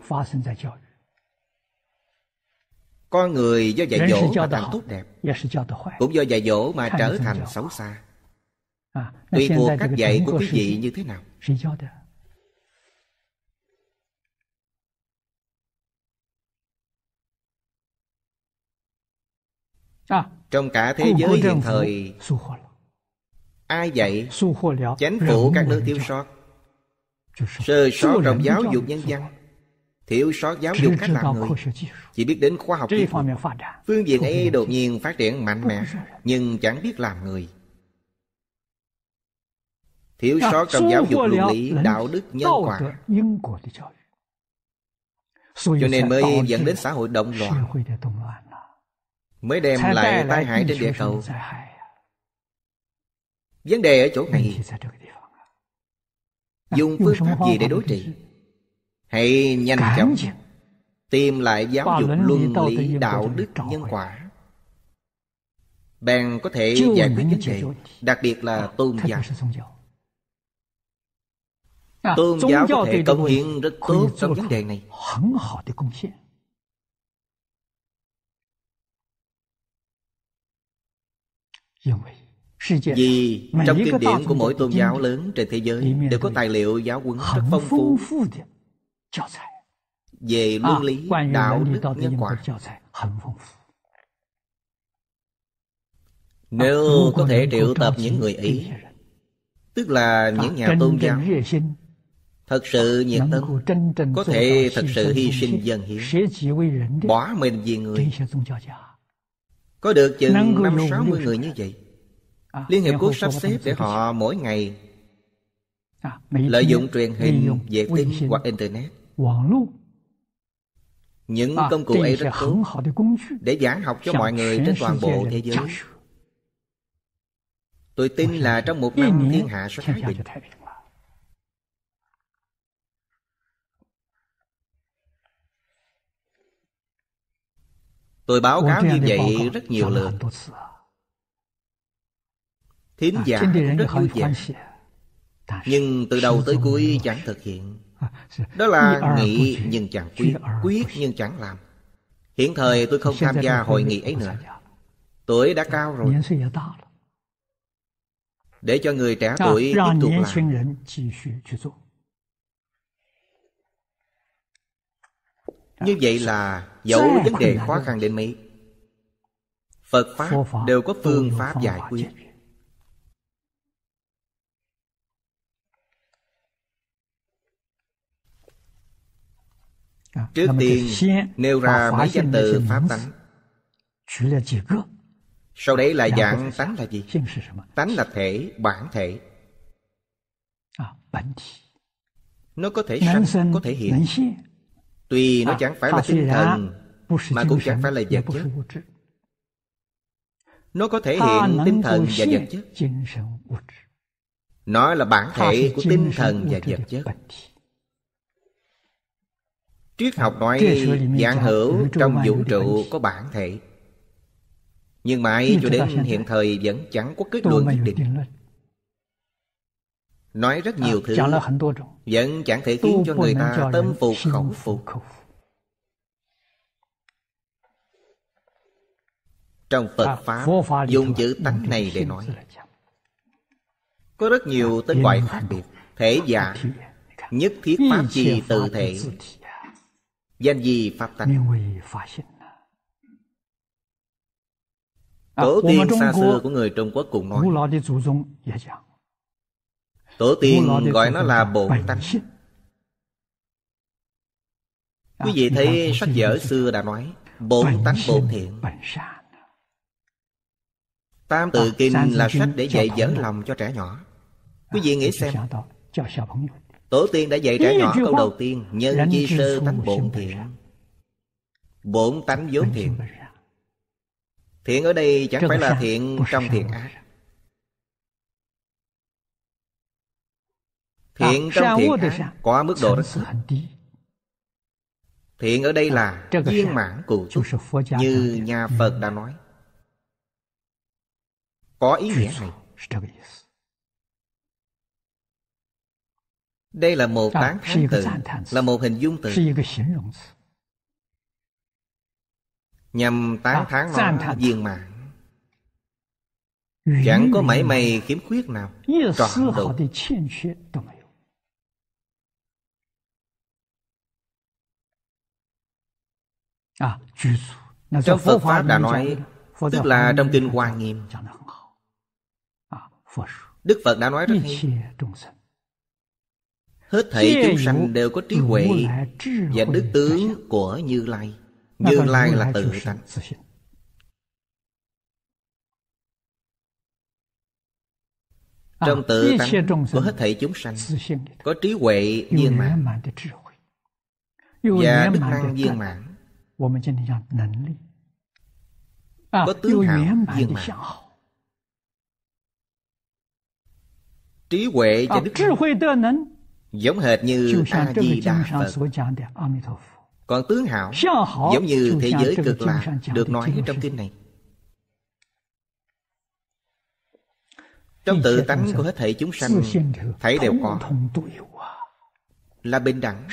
Con người do dạy dỗ mà thành tốt đẹp Cũng do dạy dỗ mà trở thành xấu xa à, Tùy thuộc cách dạy của quý vị như thế nào trong cả thế giới hiện thời ai dạy chánh phủ các nước thiếu sót sơ sót trong giáo dục nhân dân thiếu sót giáo dục cách làm người chỉ biết đến khoa học kỹ thuật phương diện ấy đột nhiên phát triển mạnh mẽ nhưng chẳng biết làm người thiếu sót trong giáo dục luân lý đạo đức nhân quả cho nên mới dẫn đến xã hội động loạn mới đem lại tai hại trên địa cầu vấn đề ở chỗ này à, dùng phương pháp gì để đối trị hãy nhanh chóng tìm lại giáo dục luân lý đạo đức nhân quả bạn có thể giải quyết vấn đề đặc biệt là à, tôn à, giáo tôn giáo có thể cống hiến rất tốt trong vấn đề này vì trong kinh điển của mỗi tôn giáo lớn trên thế giới đều có tài liệu giáo huấn rất phong phú về à, luân lý đạo đức nhân quả nếu có thể triệu tập những người ý tức là những nhà tôn giáo thật sự nhiệt tâm có thể thật sự hy sinh dân hiến bỏ mình vì người có được chừng năm sáu mươi người như vậy à, Liên Hiệp Quốc sắp xếp để họ mỗi ngày à, Lợi dụng truyền hình, vệ tinh hoặc Internet Những à, công cụ ấy rất tốt Để giảng học cho mọi người trên toàn bộ thế giới Tôi tin là trong một năm thiên hạ sẽ thái bình Tôi báo cáo như vậy rất nhiều lần, Thính à, giả cũng rất vui vẻ. Nhưng từ đầu tới cuối chẳng thực hiện. À, Đó là nghĩ nhưng chẳng quyết, quyết nhưng chẳng làm. Hiện thời à, tôi không tham gia hội nghị ấy nữa. Tuổi đã cao rồi. Để cho người trẻ tuổi tiếp tục làm. Như vậy là Dẫu vấn đề khó khăn đến mấy Phật Pháp đều có phương pháp giải quyết à, Trước tiên nêu ra mấy danh từ Pháp tánh Sau đấy là dạng tánh là gì? Tánh là thể, bản thể à, Nó có thể sanh, có thể hiện tuy nó à, chẳng phải là tinh thần mà cũng chẳng phải là vật chất nó có thể hiện tinh thần và vật chất nó là bản thể của tinh thần và vật chất triết học nói dạng hữu trong vũ trụ có bản thể nhưng mãi cho đến hiện thời vẫn chẳng có kết luận nhất định nói rất nhiều à, thứ vẫn chẳng thể khiến cho người ta tâm phục khẩu phục trong phật à, pháp dùng chữ tánh này để nói có rất nhiều à, tên gọi khác biệt thể giả nhất thiết pháp chi tự thể danh gì pháp tánh tổ tiên xa xưa của người trung quốc cũng nói Tổ tiên gọi nó là bổn tánh Quý à, vị thấy sách vở xưa đã nói Bổn tánh bổn thiện Tam tự kinh là sách để dạy dẫn lòng cho trẻ nhỏ à, Quý vị nghĩ xem Tổ tiên đã dạy trẻ nhỏ câu đầu tiên Nhân chi sơ tánh bổn thiện Bổn tánh vốn thiện Thiện ở đây chẳng phải là thiện trong thiện ác Thiện trong thiện ác có mức độ rất thấp Thiện ở đây là ờ, viên mãn cụ túc Như nhà ừ. Phật đã nói Có ý nghĩa này Đây là một ờ, tán thán từ Là một hình dung từ Nhằm tán ờ, thán nó viên mãn Chẳng có mảy may khiếm khuyết nào Trọn đủ À, trong à, Phật Pháp đã nói Tức là trong Kinh Hoa Nghiêm Đức Phật đã nói rất hay à, Hết thảy chúng sanh đều có trí huệ Và đức tướng của Như Lai Như Lai là tự tánh Trong tự tánh của hết thảy chúng sanh Có trí huệ viên mãn Và đức năng viên mãn có tướng hào viên mãn trí huệ và đức năng giống hệt như a di đà phật còn tướng hảo giống như thế giới cực lạc được nói trong kinh này trong tự tánh của hết thảy chúng sanh thấy đều có là bình đẳng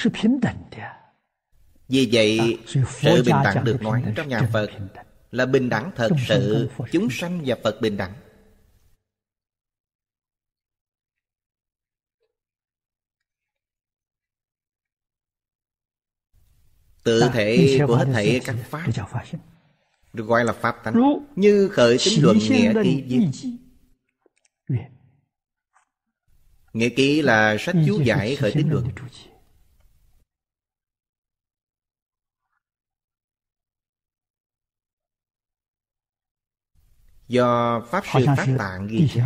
vì vậy, à, sự bình đẳng được nói trong nhà Phật là bình đẳng thật sự, chúng sanh và Phật bình đẳng. Tự thể của hết thể các pháp được gọi là pháp tánh như khởi tính luận nghĩa ký viết nghĩa ký là sách chú giải khởi tính luận do pháp sư phát tạng ghi chép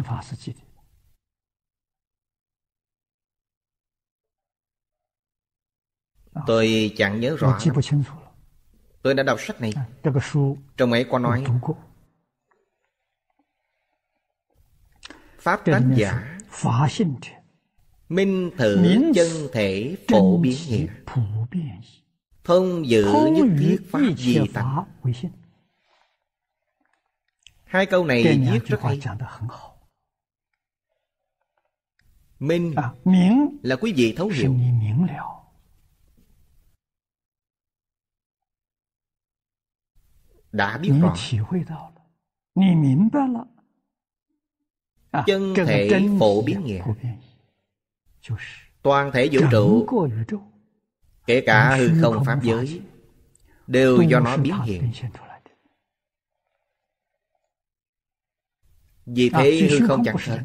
tôi chẳng nhớ rõ tôi đã đọc sách này à, trong ấy có nói pháp tánh giả minh thử chân thể phổ biến hiện thông dự nhất thiết pháp di tánh Hai câu này viết rất hay. Minh à, là quý vị thấu hiểu. Đã biết rõ. À, chân thể phổ biến nghĩa Toàn thể vũ trụ Kể cả hư không pháp giới Đều do nó biến hiện Vì thế hư không chẳng thật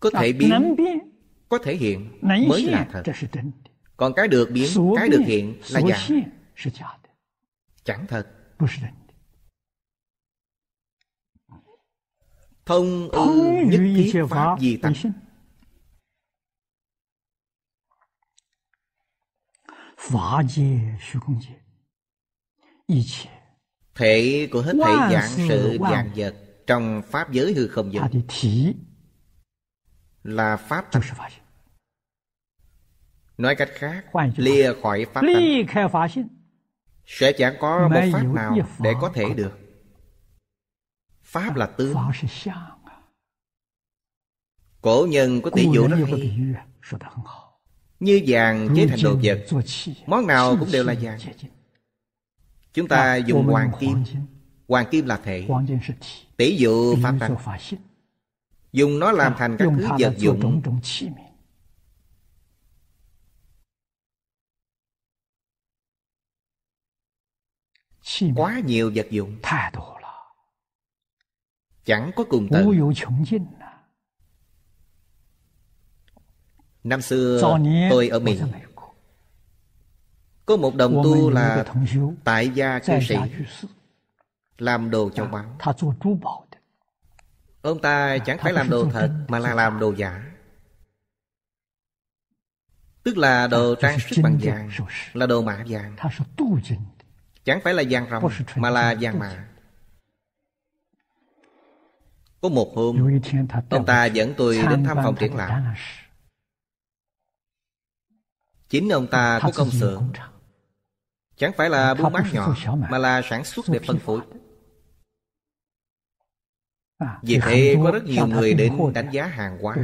Có thể biến Có thể hiện Mới là thật Còn cái được biến Cái được hiện là giả Chẳng thật Thông ư nhất thiết pháp gì tánh Pháp 界、虚空界，一切 Thể của hết thể dạng sự dạng vật trong pháp giới hư không giới là pháp tánh. Nói cách khác, lìa khỏi pháp tánh sẽ chẳng có một pháp nào để có thể được. Pháp là tướng. Cổ nhân có tỷ dụ rất hay. Như vàng chế thành đồ vật, món nào cũng đều là vàng. Chúng ta dùng hoàng kim Hoàng kim là thể Tỷ dụ pháp tánh Dùng nó làm thành các thứ vật dụng Quá nhiều vật dụng Chẳng có cùng tận Năm xưa tôi ở Mỹ có một đồng tu là tại gia cư sĩ Làm đồ dạ, châu báu Ông ta dạ, chẳng phải làm đồ thật Mà là làm đồ giả Tức là dạ, đồ trang sức bằng vàng Là đồ mã vàng Chẳng phải là vàng rồng Mà là vàng mạ Có một hôm Ông ta dẫn tôi đến thăm phòng triển lãm Chính ông ta có công xưởng Chẳng phải là buôn bán nhỏ Mà là sản xuất để phân phối à, Vì thế có rất nhiều người đến đánh giá hàng hóa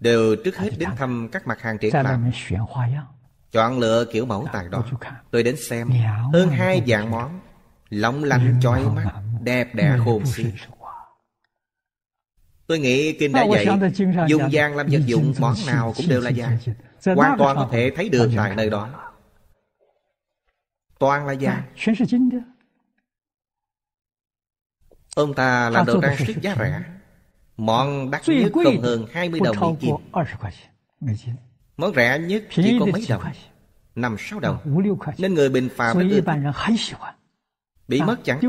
Đều trước hết đến thăm các mặt hàng triển lãm Chọn lựa kiểu mẫu tài đó Tôi đến xem Hơn hai dạng món Lộng lanh chói mắt Đẹp đẽ khôn xiết Tôi nghĩ Kinh đã dạy Dùng vàng làm vật dụng Món nào cũng đều là vàng hoàn toàn có thể thấy được tại nơi đó toàn là vàng à, ông ta làm à, đồ trang sức giá rẻ món đắt nhất không hơn 20 đồng Mỹ kim món rẻ nhất chỉ có mấy đồng năm sáu đồng nên người bình phàm ưa bị mất chẳng tiếc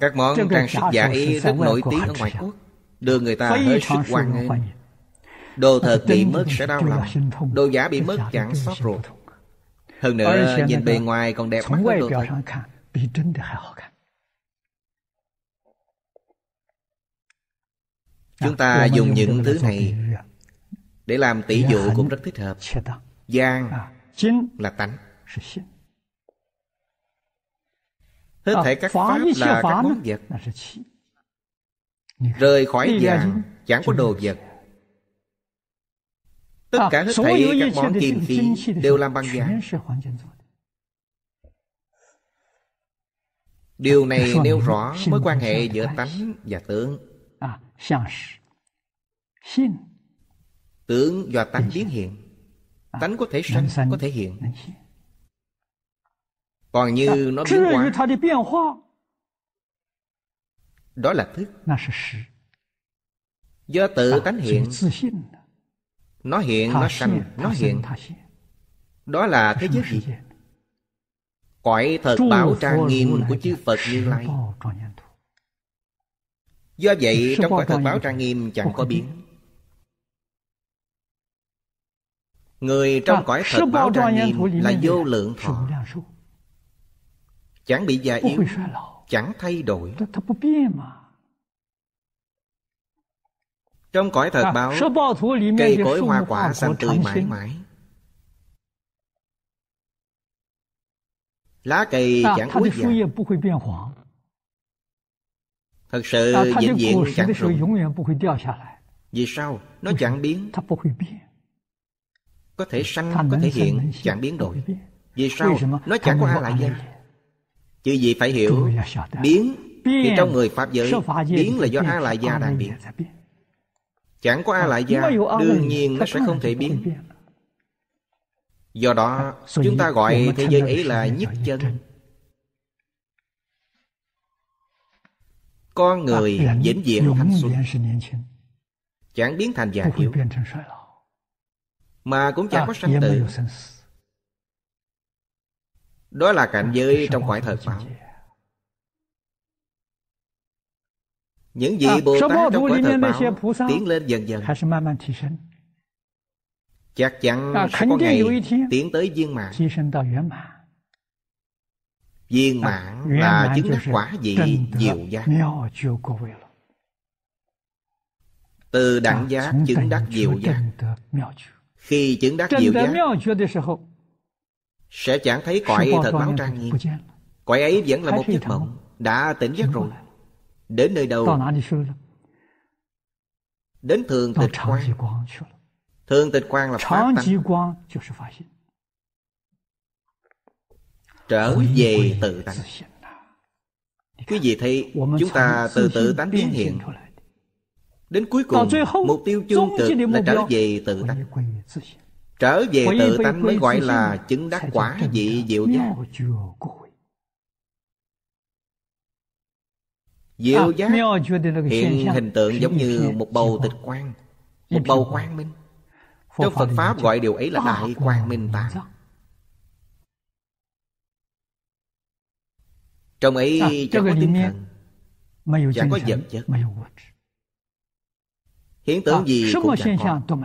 các món trang sức giả ý rất nổi tiếng ở ngoại quốc đưa người ta hết sức quan nghênh đồ thật bị mất sẽ đau lòng đồ giả bị mất chẳng sót ruột hơn nữa nhìn bề ngoài còn đẹp mắt hơn đồ thật chúng dạ, ta dùng những thứ này để làm tỷ dạ, dụ cũng rất thích hợp giang à, là tánh hết à, thể các pháp là các món vật Rời khỏi vàng chẳng có đồ vật Tất à, cả hết thảy các món kim khí đều làm bằng vàng Điều à, này nêu rõ mối quan hệ giữa tánh và tướng à, Tướng do tánh biến hiện Tánh có thể sanh, có thể hiện Còn như nó biến hóa đó là thức do tự tánh hiện nó hiện nó sanh nó hiện đó là thế giới gì cõi thật bảo trang nghiêm của chư phật như lai do vậy trong cõi thật báo trang nghiêm chẳng có biến người trong à, cõi thật báo trang nghiêm là vô lượng thọ chẳng bị già yếu chẳng thay đổi trong cõi thật à, báo cây cối hoa quả xanh tươi mãi mãi lá cây à, chẳng cuối vàng thật sự à, vĩnh viễn chẳng rụng vì sao nó chẳng biến có thể sanh có thể hiện chẳng biến đổi vì sao nó chẳng có a lại danh Chứ gì phải hiểu Biến thì trong người Pháp giới Biến là do A Lại Gia đang biến Chẳng có A Lại Gia Đương nhiên nó sẽ không thể biến Do đó chúng ta gọi thế giới ấy là nhất chân Con người vĩnh viễn thành xuân Chẳng biến thành già yếu Mà cũng chẳng có sanh tử đó là cảnh giới trong cõi thời báo Những vị Bồ Tát trong cõi thật báo Tiến lên dần dần Chắc chắn sẽ có ngày tiến tới viên mãn. Viên mãn là chứng đắc quả vị diệu giác Từ đẳng giác chứng đắc diệu giác Khi chứng đắc diệu giác sẽ chẳng thấy cõi thật báo trang nghiêm Cõi ấy vẫn là một giấc mộng Đã tỉnh giấc rồi Đến nơi đâu Đến thường tịch quan Thường tịch quan là phát tánh Trở về tự tánh Quý vị thấy Chúng ta từ tự tánh biến hiện Đến cuối cùng Mục tiêu chung cực là trở về tự tánh Trở về tự tánh mới gọi là chứng đắc quả vị diệu à, giác Diệu giác hiện hình tượng giống như một bầu tịch quang Một bầu quang minh Trong Phật Pháp gọi điều ấy là đại quang minh tạng Trong ấy chẳng có tinh thần Chẳng có vật chất Hiện tượng à, gì cũng chẳng có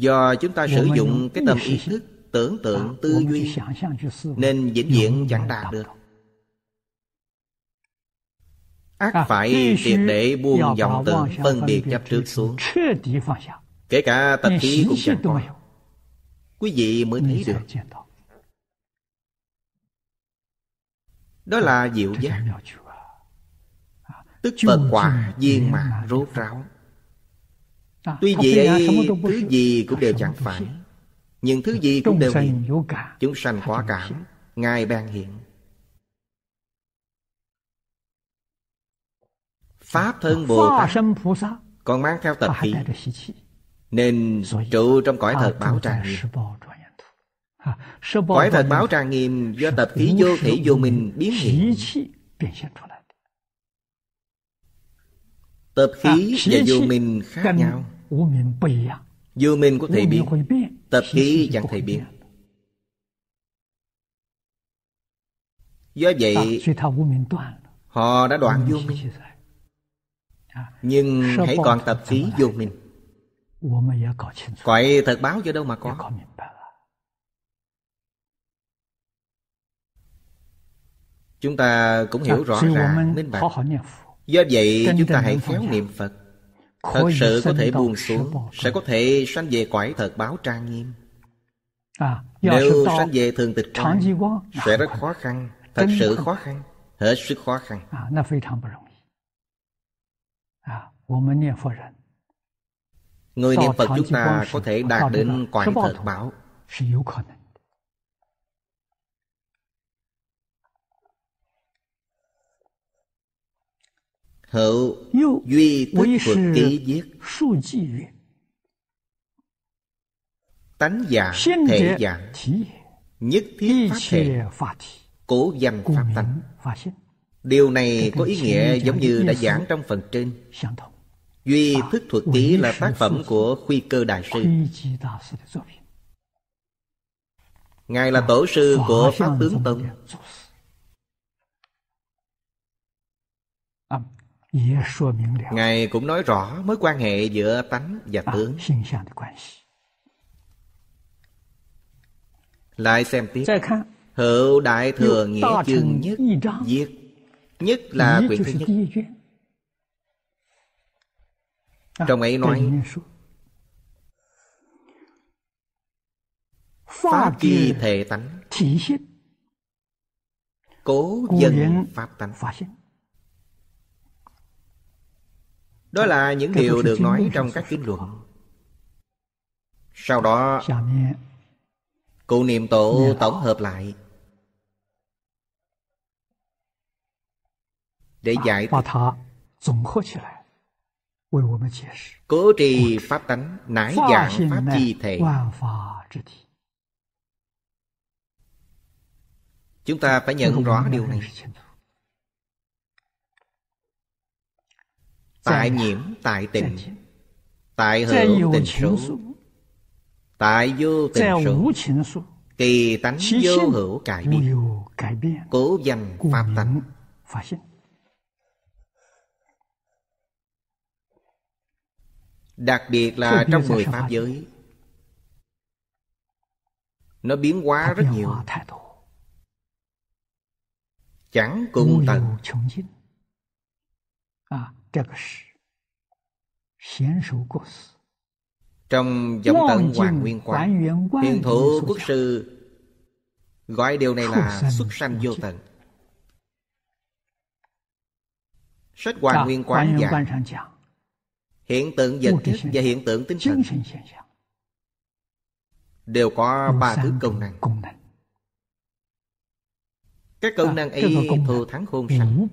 do chúng ta sử dụng cái tâm ý thức tưởng tượng tư duy nên vĩnh viễn chẳng đạt được ác à, phải triệt để buông dòng từ phân biệt chấp trước xuống kể cả tập khí cũng chẳng có quý vị mới thấy được đó là diệu giác tức phật quả viên mà rốt ráo Ờ, Tuy vậy thứ gì cũng đều chẳng phải Nhưng thứ gì cũng đều hiện Chúng sanh có cảm Ngài ban hiện Pháp thân Bồ Tát Còn mang theo tập khí Nên trụ trong cõi thật báo trang nghiêm Cõi thật báo trang nghiêm Do tập khí vô thể vô minh biến hiện Tập khí à, và vô minh khác nhau Vô minh có thể biến Tập khí chẳng thể biến Do vậy Họ đã đoạn vô minh Nhưng hãy còn tập khí vô minh à, Quậy thật báo cho đâu mà có Chúng ta cũng hiểu rõ ràng, minh bạch Do vậy chúng ta hãy khéo niệm Phật Thật sự có thể buông xuống Sẽ có thể sanh về quải thật báo trang nghiêm Nếu sanh về thường tịch quan Sẽ rất khó khăn Thật sự khó khăn Hết sức khó khăn Người niệm Phật chúng ta có thể đạt đến quải thật báo Hậu duy tức thuật ký viết Tánh dạng thể dạng Nhất thiết pháp thể Cổ văn pháp tánh Điều này có ý nghĩa giống như đã giảng trong phần trên Duy thức thuật ký là tác phẩm của Khuy Cơ Đại Sư Ngài là tổ sư của Pháp Tướng Tông Ngài cũng nói rõ mối quan hệ giữa tánh và tướng. Lại xem tiếp. Hữu đại thừa nghĩa chương nhất Viết Nhất là quyển thứ nhất Trong ấy nói Pháp chi thể tánh Cố dân pháp tánh Đó là những điều được nói trong các kinh luận Sau đó dạ, Cụ niệm tổ dạ. tổng hợp lại Để dạ, giải thích Cố trì pháp tánh Nãi dạng pháp chi thể Chúng ta phải nhận rõ điều này Tại nhiễm, tại tình Tại hữu tình số Tại vô tình số Kỳ tánh vô hữu cải biến Cố danh pháp tánh Đặc biệt là trong mười pháp giới Nó biến hóa rất nhiều Chẳng cùng tận trong dòng tận Hoàng Nguyên quán, Hiền Thủ Quốc Sư gọi điều này là xuất sanh vô tận. Sách Hoàng dạ, Nguyên quán giảng hiện tượng vật chất và hiện tượng tinh thần đều có ba thứ công năng. Các công dạ, năng ấy thù thắng khôn sanh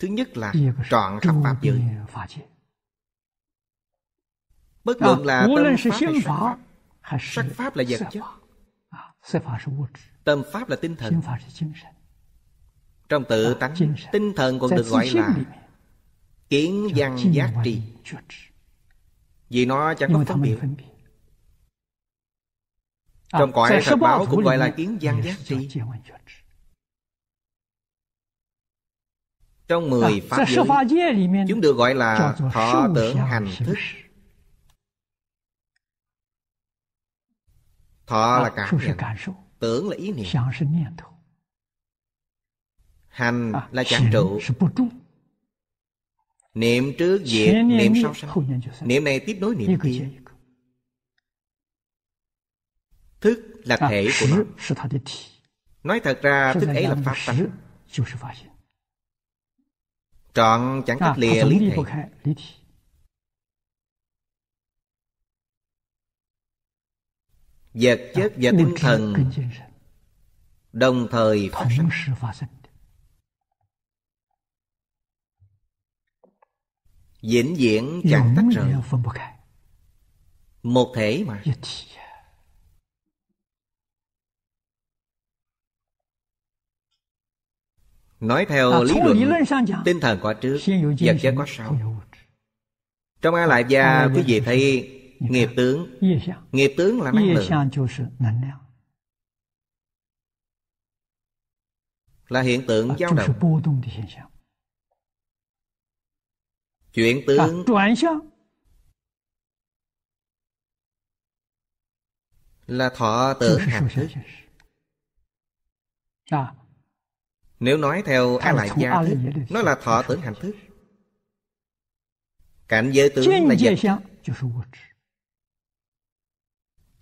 Thứ nhất là trọn khắp Pháp giới Bất luận à, là tâm Pháp hay sắc Pháp Sắc Pháp là vật chất à, Tâm Pháp là tinh thần Trong tự à, tánh Tinh thần còn được gọi là Kiến văn giác trị Vì nó chẳng có phân biệt Trong cõi Phật báo cũng gọi là kiến văn giác trị Trong mười dạ, pháp dạ, giới Chúng được gọi là thọ tưởng hành thức Thọ là cảm nhận Tưởng là ý niệm Hành à, là chẳng trụ Niệm trước diệt, niệm sau sau Niệm này tiếp nối niệm kia Thức là à, thể của nó Nói thật ra thức ấy là pháp tánh Trọn chẳng cách dạ, lìa à, lý thể Vật dạ, chất và tinh thần Đồng thời phát sinh Diễn diễn dạ, chẳng tách rời Một thể mà Nói theo à, lý luận Tinh thần có trước Vật chất có sau Trong A Lại Gia quý vị thấy Nghiệp tướng Nghiệp tướng là năng lượng Là hiện tượng à, dao động Chuyển à, tướng Là thọ tưởng hành thức nếu nói theo A Lại Gia Thức Nó là thọ tưởng hành thức Cảnh giới tướng là vật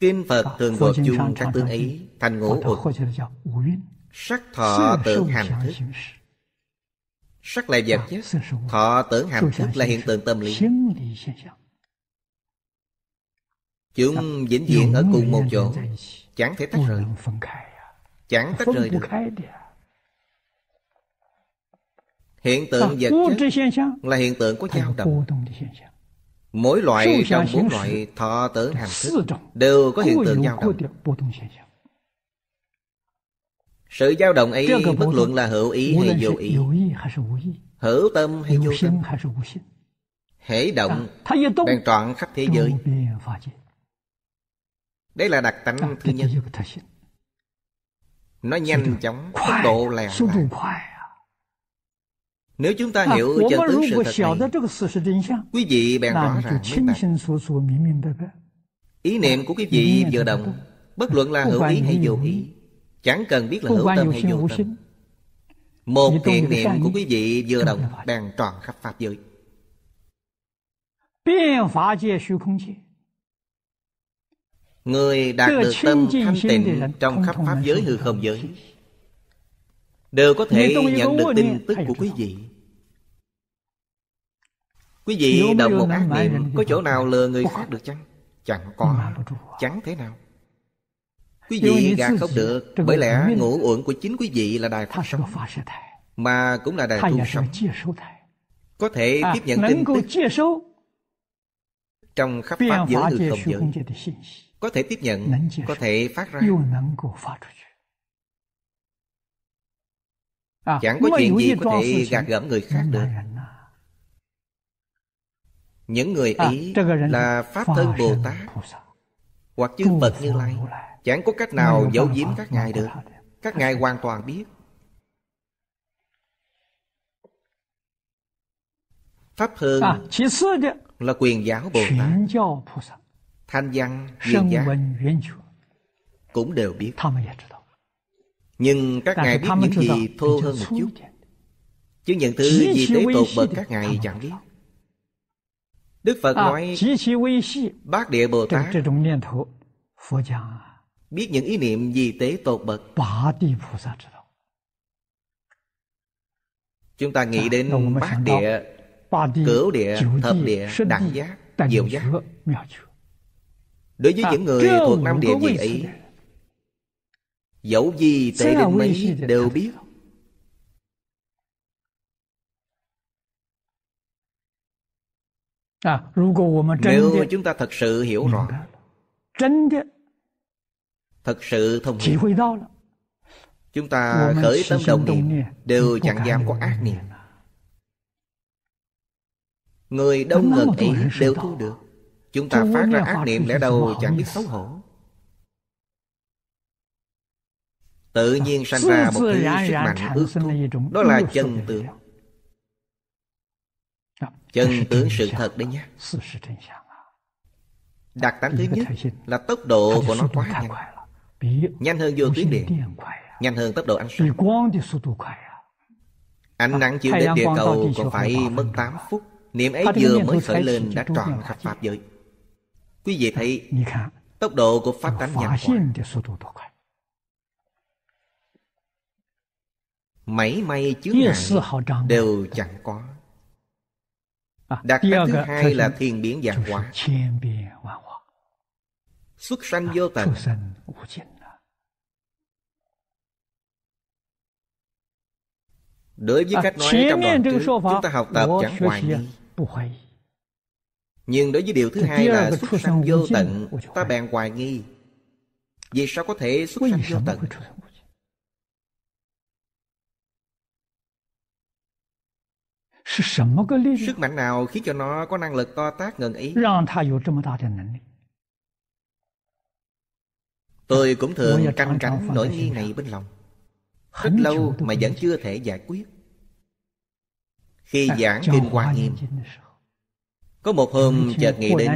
Kinh Phật thường gọi chung các tướng ý Thành ngũ uẩn Sắc thọ tưởng hành thức Sắc là vật chất Thọ tưởng hành thức là hiện tượng tâm lý Chúng vĩnh viễn ở cùng một chỗ Chẳng thể tách rời Chẳng tách rời được Hiện tượng vật chất là hiện tượng của dao động Mỗi loại trong bốn loại thọ tưởng hành thức Đều có hiện tượng dao động Sự dao động ấy bất luận là hữu ý hay vô ý Hữu tâm hay vô tâm Hễ động đang trọn khắp thế giới đây là đặc tánh thứ nhất Nó nhanh chóng, tốc độ lèo lạc nếu chúng ta hiểu chân tướng sự thật này, quý vị bèn rõ ràng minh bạch. Ý niệm của quý vị vừa đồng, bất luận là hữu ý hay vô ý, chẳng cần biết là hữu tâm hay vô tâm. Một thiện niệm của quý vị vừa đồng bèn tròn khắp Pháp giới. Người đạt được tâm thanh tịnh trong khắp Pháp giới hư không giới đều có thể nhận được tin tức của quý vị quý vị động một ác niệm có chỗ nào lừa người khác được chăng chẳng có chẳng thế nào quý vị gạt không được bởi lẽ ngũ uẩn của chính quý vị là đài phát sóng mà cũng là đài thu sóng à, có thể tiếp nhận tin tức trong khắp pháp giới hư không giới có thể tiếp nhận có thể phát ra À, Chẳng có chuyện gì có thể gạt gẫm người khác được à. Những người à, ấy là Pháp thân Bồ Tát Hoặc chư Phật Như Lai Chẳng có cách nào giấu giếm các ngài được Các ngài hoàn toàn biết Pháp hơn là quyền giáo Bồ Tát Thanh văn, viên giáo Cũng đều biết nhưng các ngài biết những gì thô hơn một chút Chứ những thứ gì tế tột bậc các ngài chẳng biết Đức Phật à, nói Bác Địa Bồ Tát Biết những ý niệm gì tế tột bậc Chúng ta nghĩ dạ, đến bát địa Cửu địa, thập địa, đẳng giác, diệu giác Đối với dạ, những người thuộc năm địa gì ấy Dẫu gì tệ đến mấy đều biết à, Nếu chúng ta thật sự hiểu ừ. rõ Thật sự thông hiểu Chúng ta khởi tâm đồng niệm Đều chẳng dám có ác niệm Người đông ngần ấy đều thu được Chúng ta phát ra ác niệm lẽ đâu chẳng biết xấu hổ tự nhiên sanh ra một thứ sức mạnh ước thúc đó là chân tướng dạ. chân dạ. tướng sự dạ. thật đấy nhé đặc tánh thứ nhất là tốc độ của nó quá nhanh nhanh hơn vô tuyến điện nhanh hơn tốc độ ánh sáng ánh nắng chiếu đến địa cầu còn phải mất 8 phút niệm ấy vừa mới khởi lên đã tròn khắp pháp giới quý vị thấy tốc độ của pháp tánh nhanh quá Máy may chướng ngại đều chẳng có à, Đặc cách thứ hai là thiền biến dạng hóa Xuất sanh à, vô tận Đối với à, cách nói trong đoạn trước Chúng ta học tập chẳng hoài nghi Nhưng đối với điều thứ hai là xuất sanh vô tận Ta bèn hoài nghi Vì sao có thể xuất sanh vô tận Sức mạnh nào khiến cho nó có năng lực to tác ngần ý? Tôi cũng thường căng cánh nỗi nghi này bên lòng. Rất lâu mà vẫn chưa thể giải quyết. Khi giảng Kinh Hoa Nghiêm, có một hôm chợt nghĩ đến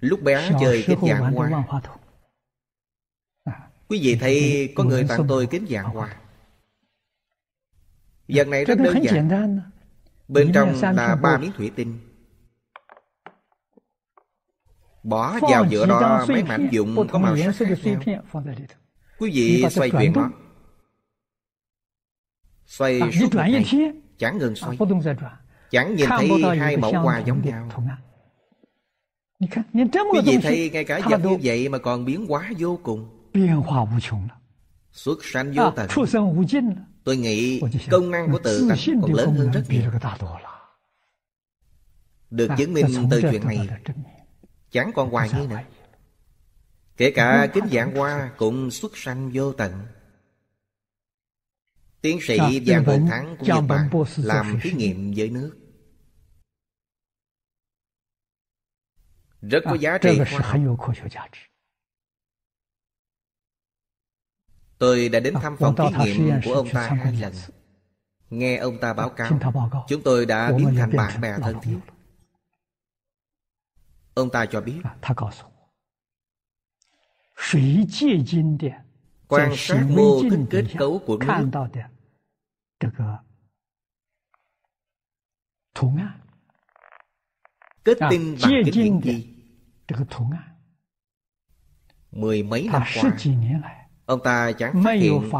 lúc bé chơi kính dạng hoa. À, Quý vị thấy có người tặng tôi kính dạng hoa. Vật này rất đơn giản. Bên trong là ba miếng thủy tinh. Bỏ vào giữa đó mấy mảnh dụng có màu sắc khác nhau. Quý vị xoay chuyển nó. Xoay à, suốt một ngày, chẳng ngừng à, xoay. Chẳng nhìn thấy hai mẫu hoa giống nhau. Quý vị thấy ngay cả vật như vậy mà còn biến hóa vô cùng. biến hóa vô Xuất sanh vô à, tận. Tôi nghĩ công năng của tự tánh còn lớn hơn rất nhiều Được chứng minh từ chuyện này Chẳng còn hoài nghi nữa Kể cả kính dạng hoa cũng xuất sanh vô tận Tiến sĩ Giang Hồn Thắng của Nhật Bản làm thí nghiệm với nước Rất có giá trị khoa học Tôi đã đến thăm phòng thí nghiệm của ông ta hai lần Nghe ông ta báo cáo Chúng tôi đã biến thành bạn bè thân thiết Ông ta cho biết à, Quan sát mô thức kết cấu của nước Kết à, tinh bằng kính hiển vi Mười mấy năm qua ông ta chẳng phát hiện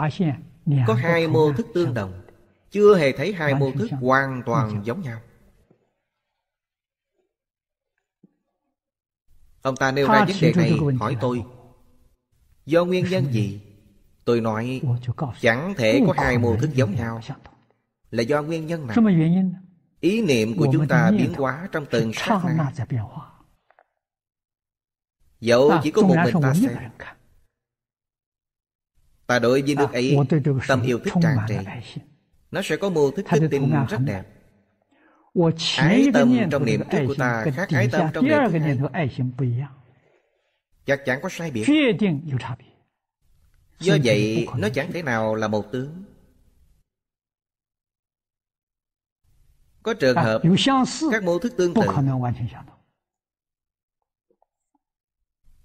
có hai mô thức tương đồng chưa hề thấy hai mô thức hoàn toàn giống nhau ông ta nêu ra vấn đề này hỏi tôi do nguyên nhân gì tôi nói chẳng thể có hai mô thức giống nhau là do nguyên nhân nào ý niệm của chúng ta biến hóa trong từng sát na dẫu à, chỉ có một mình ta xem Ta đối với nước à, ấy tâm yêu thích tràn trề Nó sẽ có mô thức đức tin rất đẹp Ái tâm trong niệm trước của ta khác ái tâm trong niệm thứ hai Chắc chắn có sai biệt Do vậy nó chẳng thể nào là một tướng Có trường à, hợp các mô thức tương tự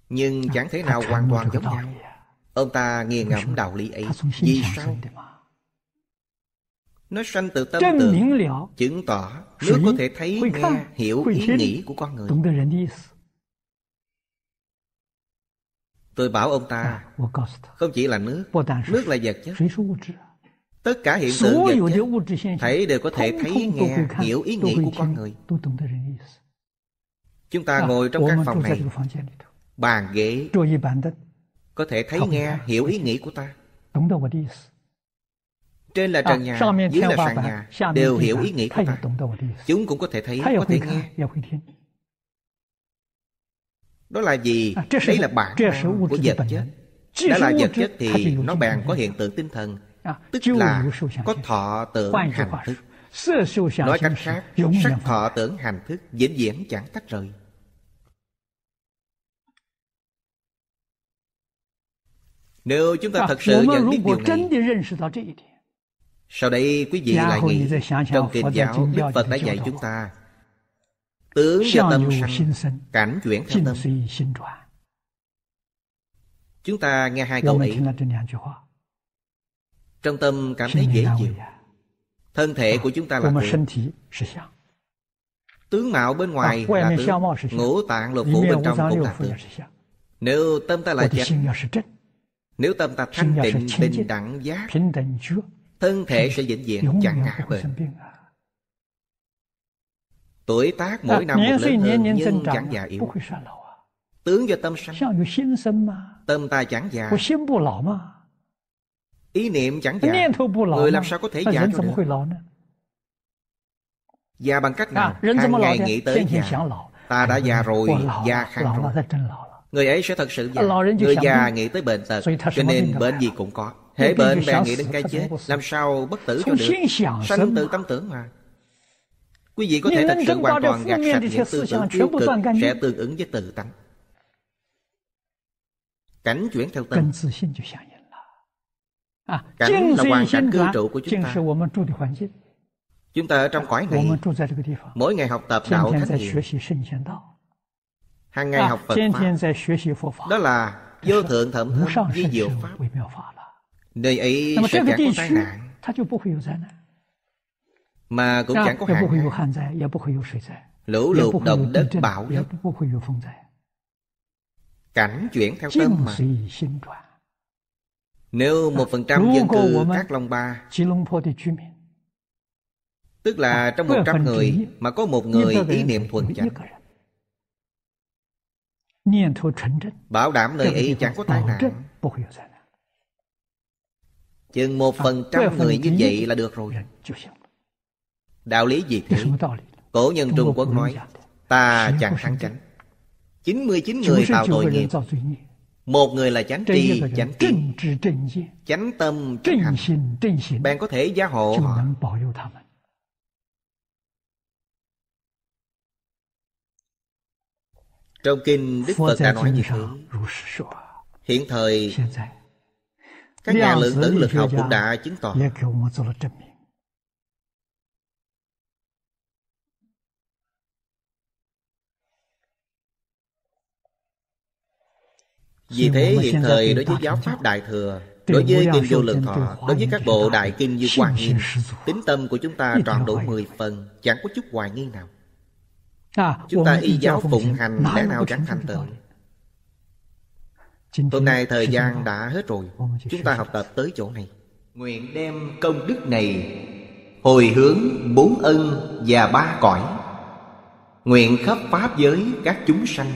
Nhưng à, chẳng thể nào hoàn toàn giống nhau Ông ta nghi ngẫm đạo lý ấy Vì sao? Nó sanh từ tâm tưởng Chứng tỏ Nếu có thể thấy, nghe, hiểu ý nghĩ của con người Tôi bảo ông ta à, Không chỉ là nước Nước là vật chất Tất cả hiện tượng vật chất Thấy đều có thể thấy, nghe, hiểu ý nghĩ của con người Chúng ta à, ngồi trong căn phòng này Bàn ghế có thể thấy nghe hiểu ý nghĩ của ta trên là à, trần nhà dưới là sàn nhà đều hiểu ý nghĩ của ta chúng cũng có thể thấy có thể nghe đó là gì à, đấy là bản của vật chất đó là vật chất thì nó bèn có hiện tượng tinh thần à, tức là có thọ tưởng hành thức nói cách khác sắc thọ tưởng hành thức vĩnh viễn chẳng tách rời Nếu chúng ta thật sự nhận biết điều này, sau đây quý vị dạ lại nghĩ, trong kinh giáo Đức Phật đã dạy chúng ta tướng do tâm sanh, cảnh chuyển theo tâm. Chúng ta nghe hai câu này, trong tâm cảm thấy dễ chịu. Thân thể dạ. của chúng ta là tướng. Tướng mạo bên ngoài là tướng, ngũ tạng lục phủ bên trong cũng là tướng. Nếu tâm ta là chánh, nếu tâm ta thanh tịnh bình đẳng giác Thân thể sẽ vĩnh viễn chẳng ngã bệnh Tuổi tác mỗi à, năm một lớn hơn nhưng chẳng già yếu à. Tướng do tâm sanh Tâm ta chẳng già Ý niệm chẳng già Người làm sao có thể già được Già bằng cách à, nào Hàng ngày nghĩ tới già Ta đã già rồi, già khăn rồi người ấy sẽ thật sự già người già nghĩ tới bệnh tật cho nên bệnh gì cũng có hễ bệnh bèn nghĩ đến cái chết làm sao bất tử cho được sanh tử tâm tưởng mà quý vị có thể thật sự hoàn toàn gạt sạch những tư tưởng tiêu cực sẽ tương ứng với tự tánh cảnh chuyển theo tâm à, cảnh là hoàn cảnh cư trụ của chúng ta chúng ta ở trong cõi này mỗi ngày học tập đạo thánh hiền hàng ngày học Phật pháp đó là vô thượng thẩm thâm với diệu pháp nơi ấy sẽ chẳng có tai nạn mà cũng chẳng có hạn lũ lụt động đất bão đất cảnh chuyển theo tâm mà nếu một phần trăm dân cư các long ba Tức là trong một trăm người Mà có một người ý niệm thuần chánh Bảo đảm nơi ý chẳng có tai nạn Chừng một phần trăm người như vậy là được rồi Đạo lý gì thế? Cổ nhân Trung Quốc nói Ta chẳng thắng chánh 99 người tạo tội nghiệp Một người là chánh tri, chánh kiến Chánh tâm, chánh hành Bạn có thể gia hộ họ Trong kinh Đức Phật đã nói như thế. Hiện thời Các nhà lượng tử lực học cũng đã chứng tỏ Vì thế hiện thời đối với giáo Pháp Đại Thừa Đối với Kinh Vô Lượng Thọ Đối với các bộ Đại Kinh như Hoa Nghiêm Tính tâm của chúng ta trọn đủ 10 phần Chẳng có chút hoài nghi nào À, chúng ta y giáo phụng hành lẽ nào chẳng thành tựu Hôm nay thời gian đã hết rồi Chúng ta học tập tới chỗ này Nguyện đem công đức này Hồi hướng bốn ân và ba cõi Nguyện khắp pháp giới các chúng sanh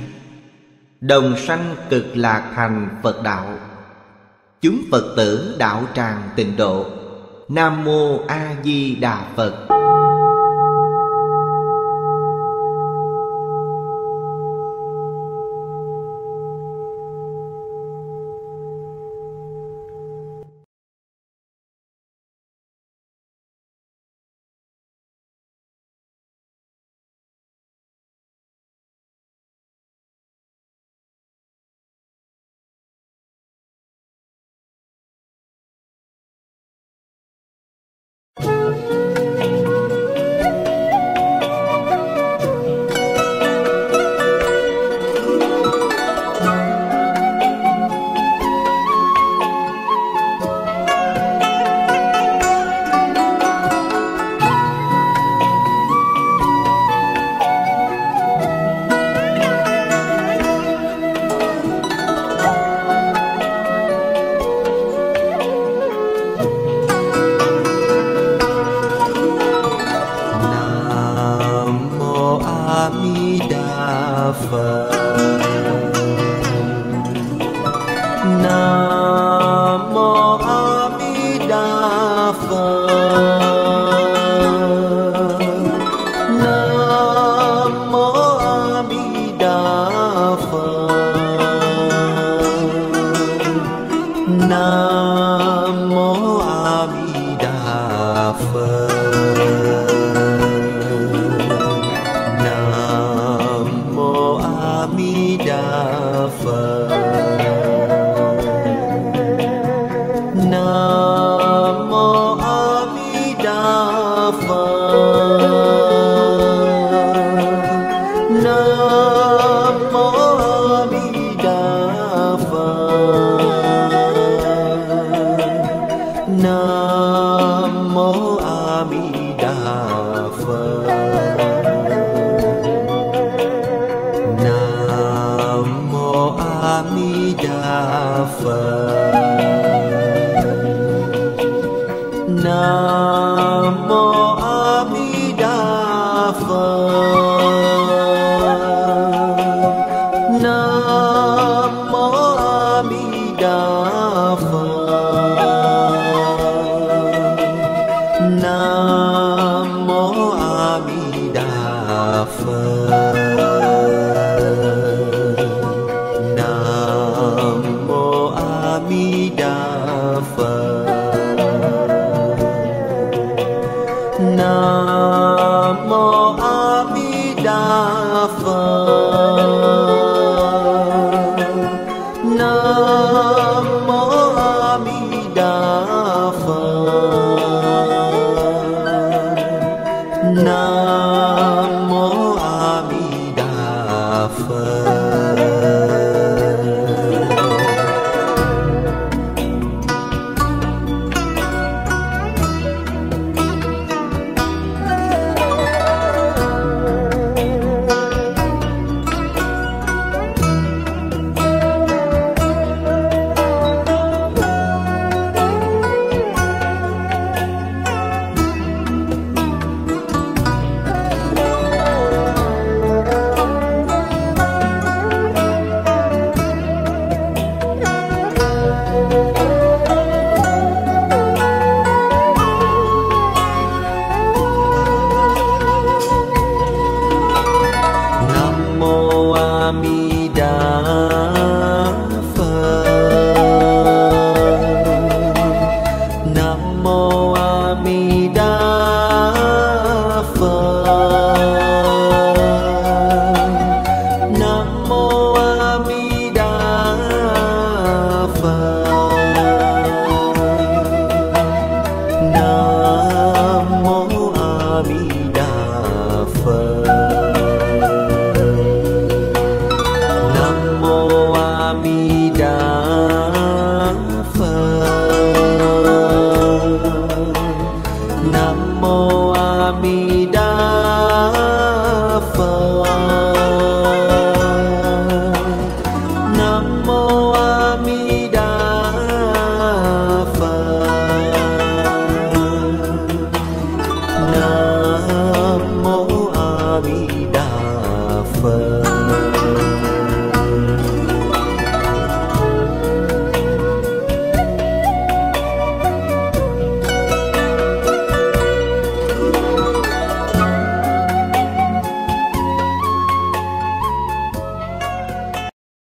Đồng sanh cực lạc thành Phật đạo Chúng Phật tử đạo tràng tịnh độ Nam mô A Di Đà Phật suffer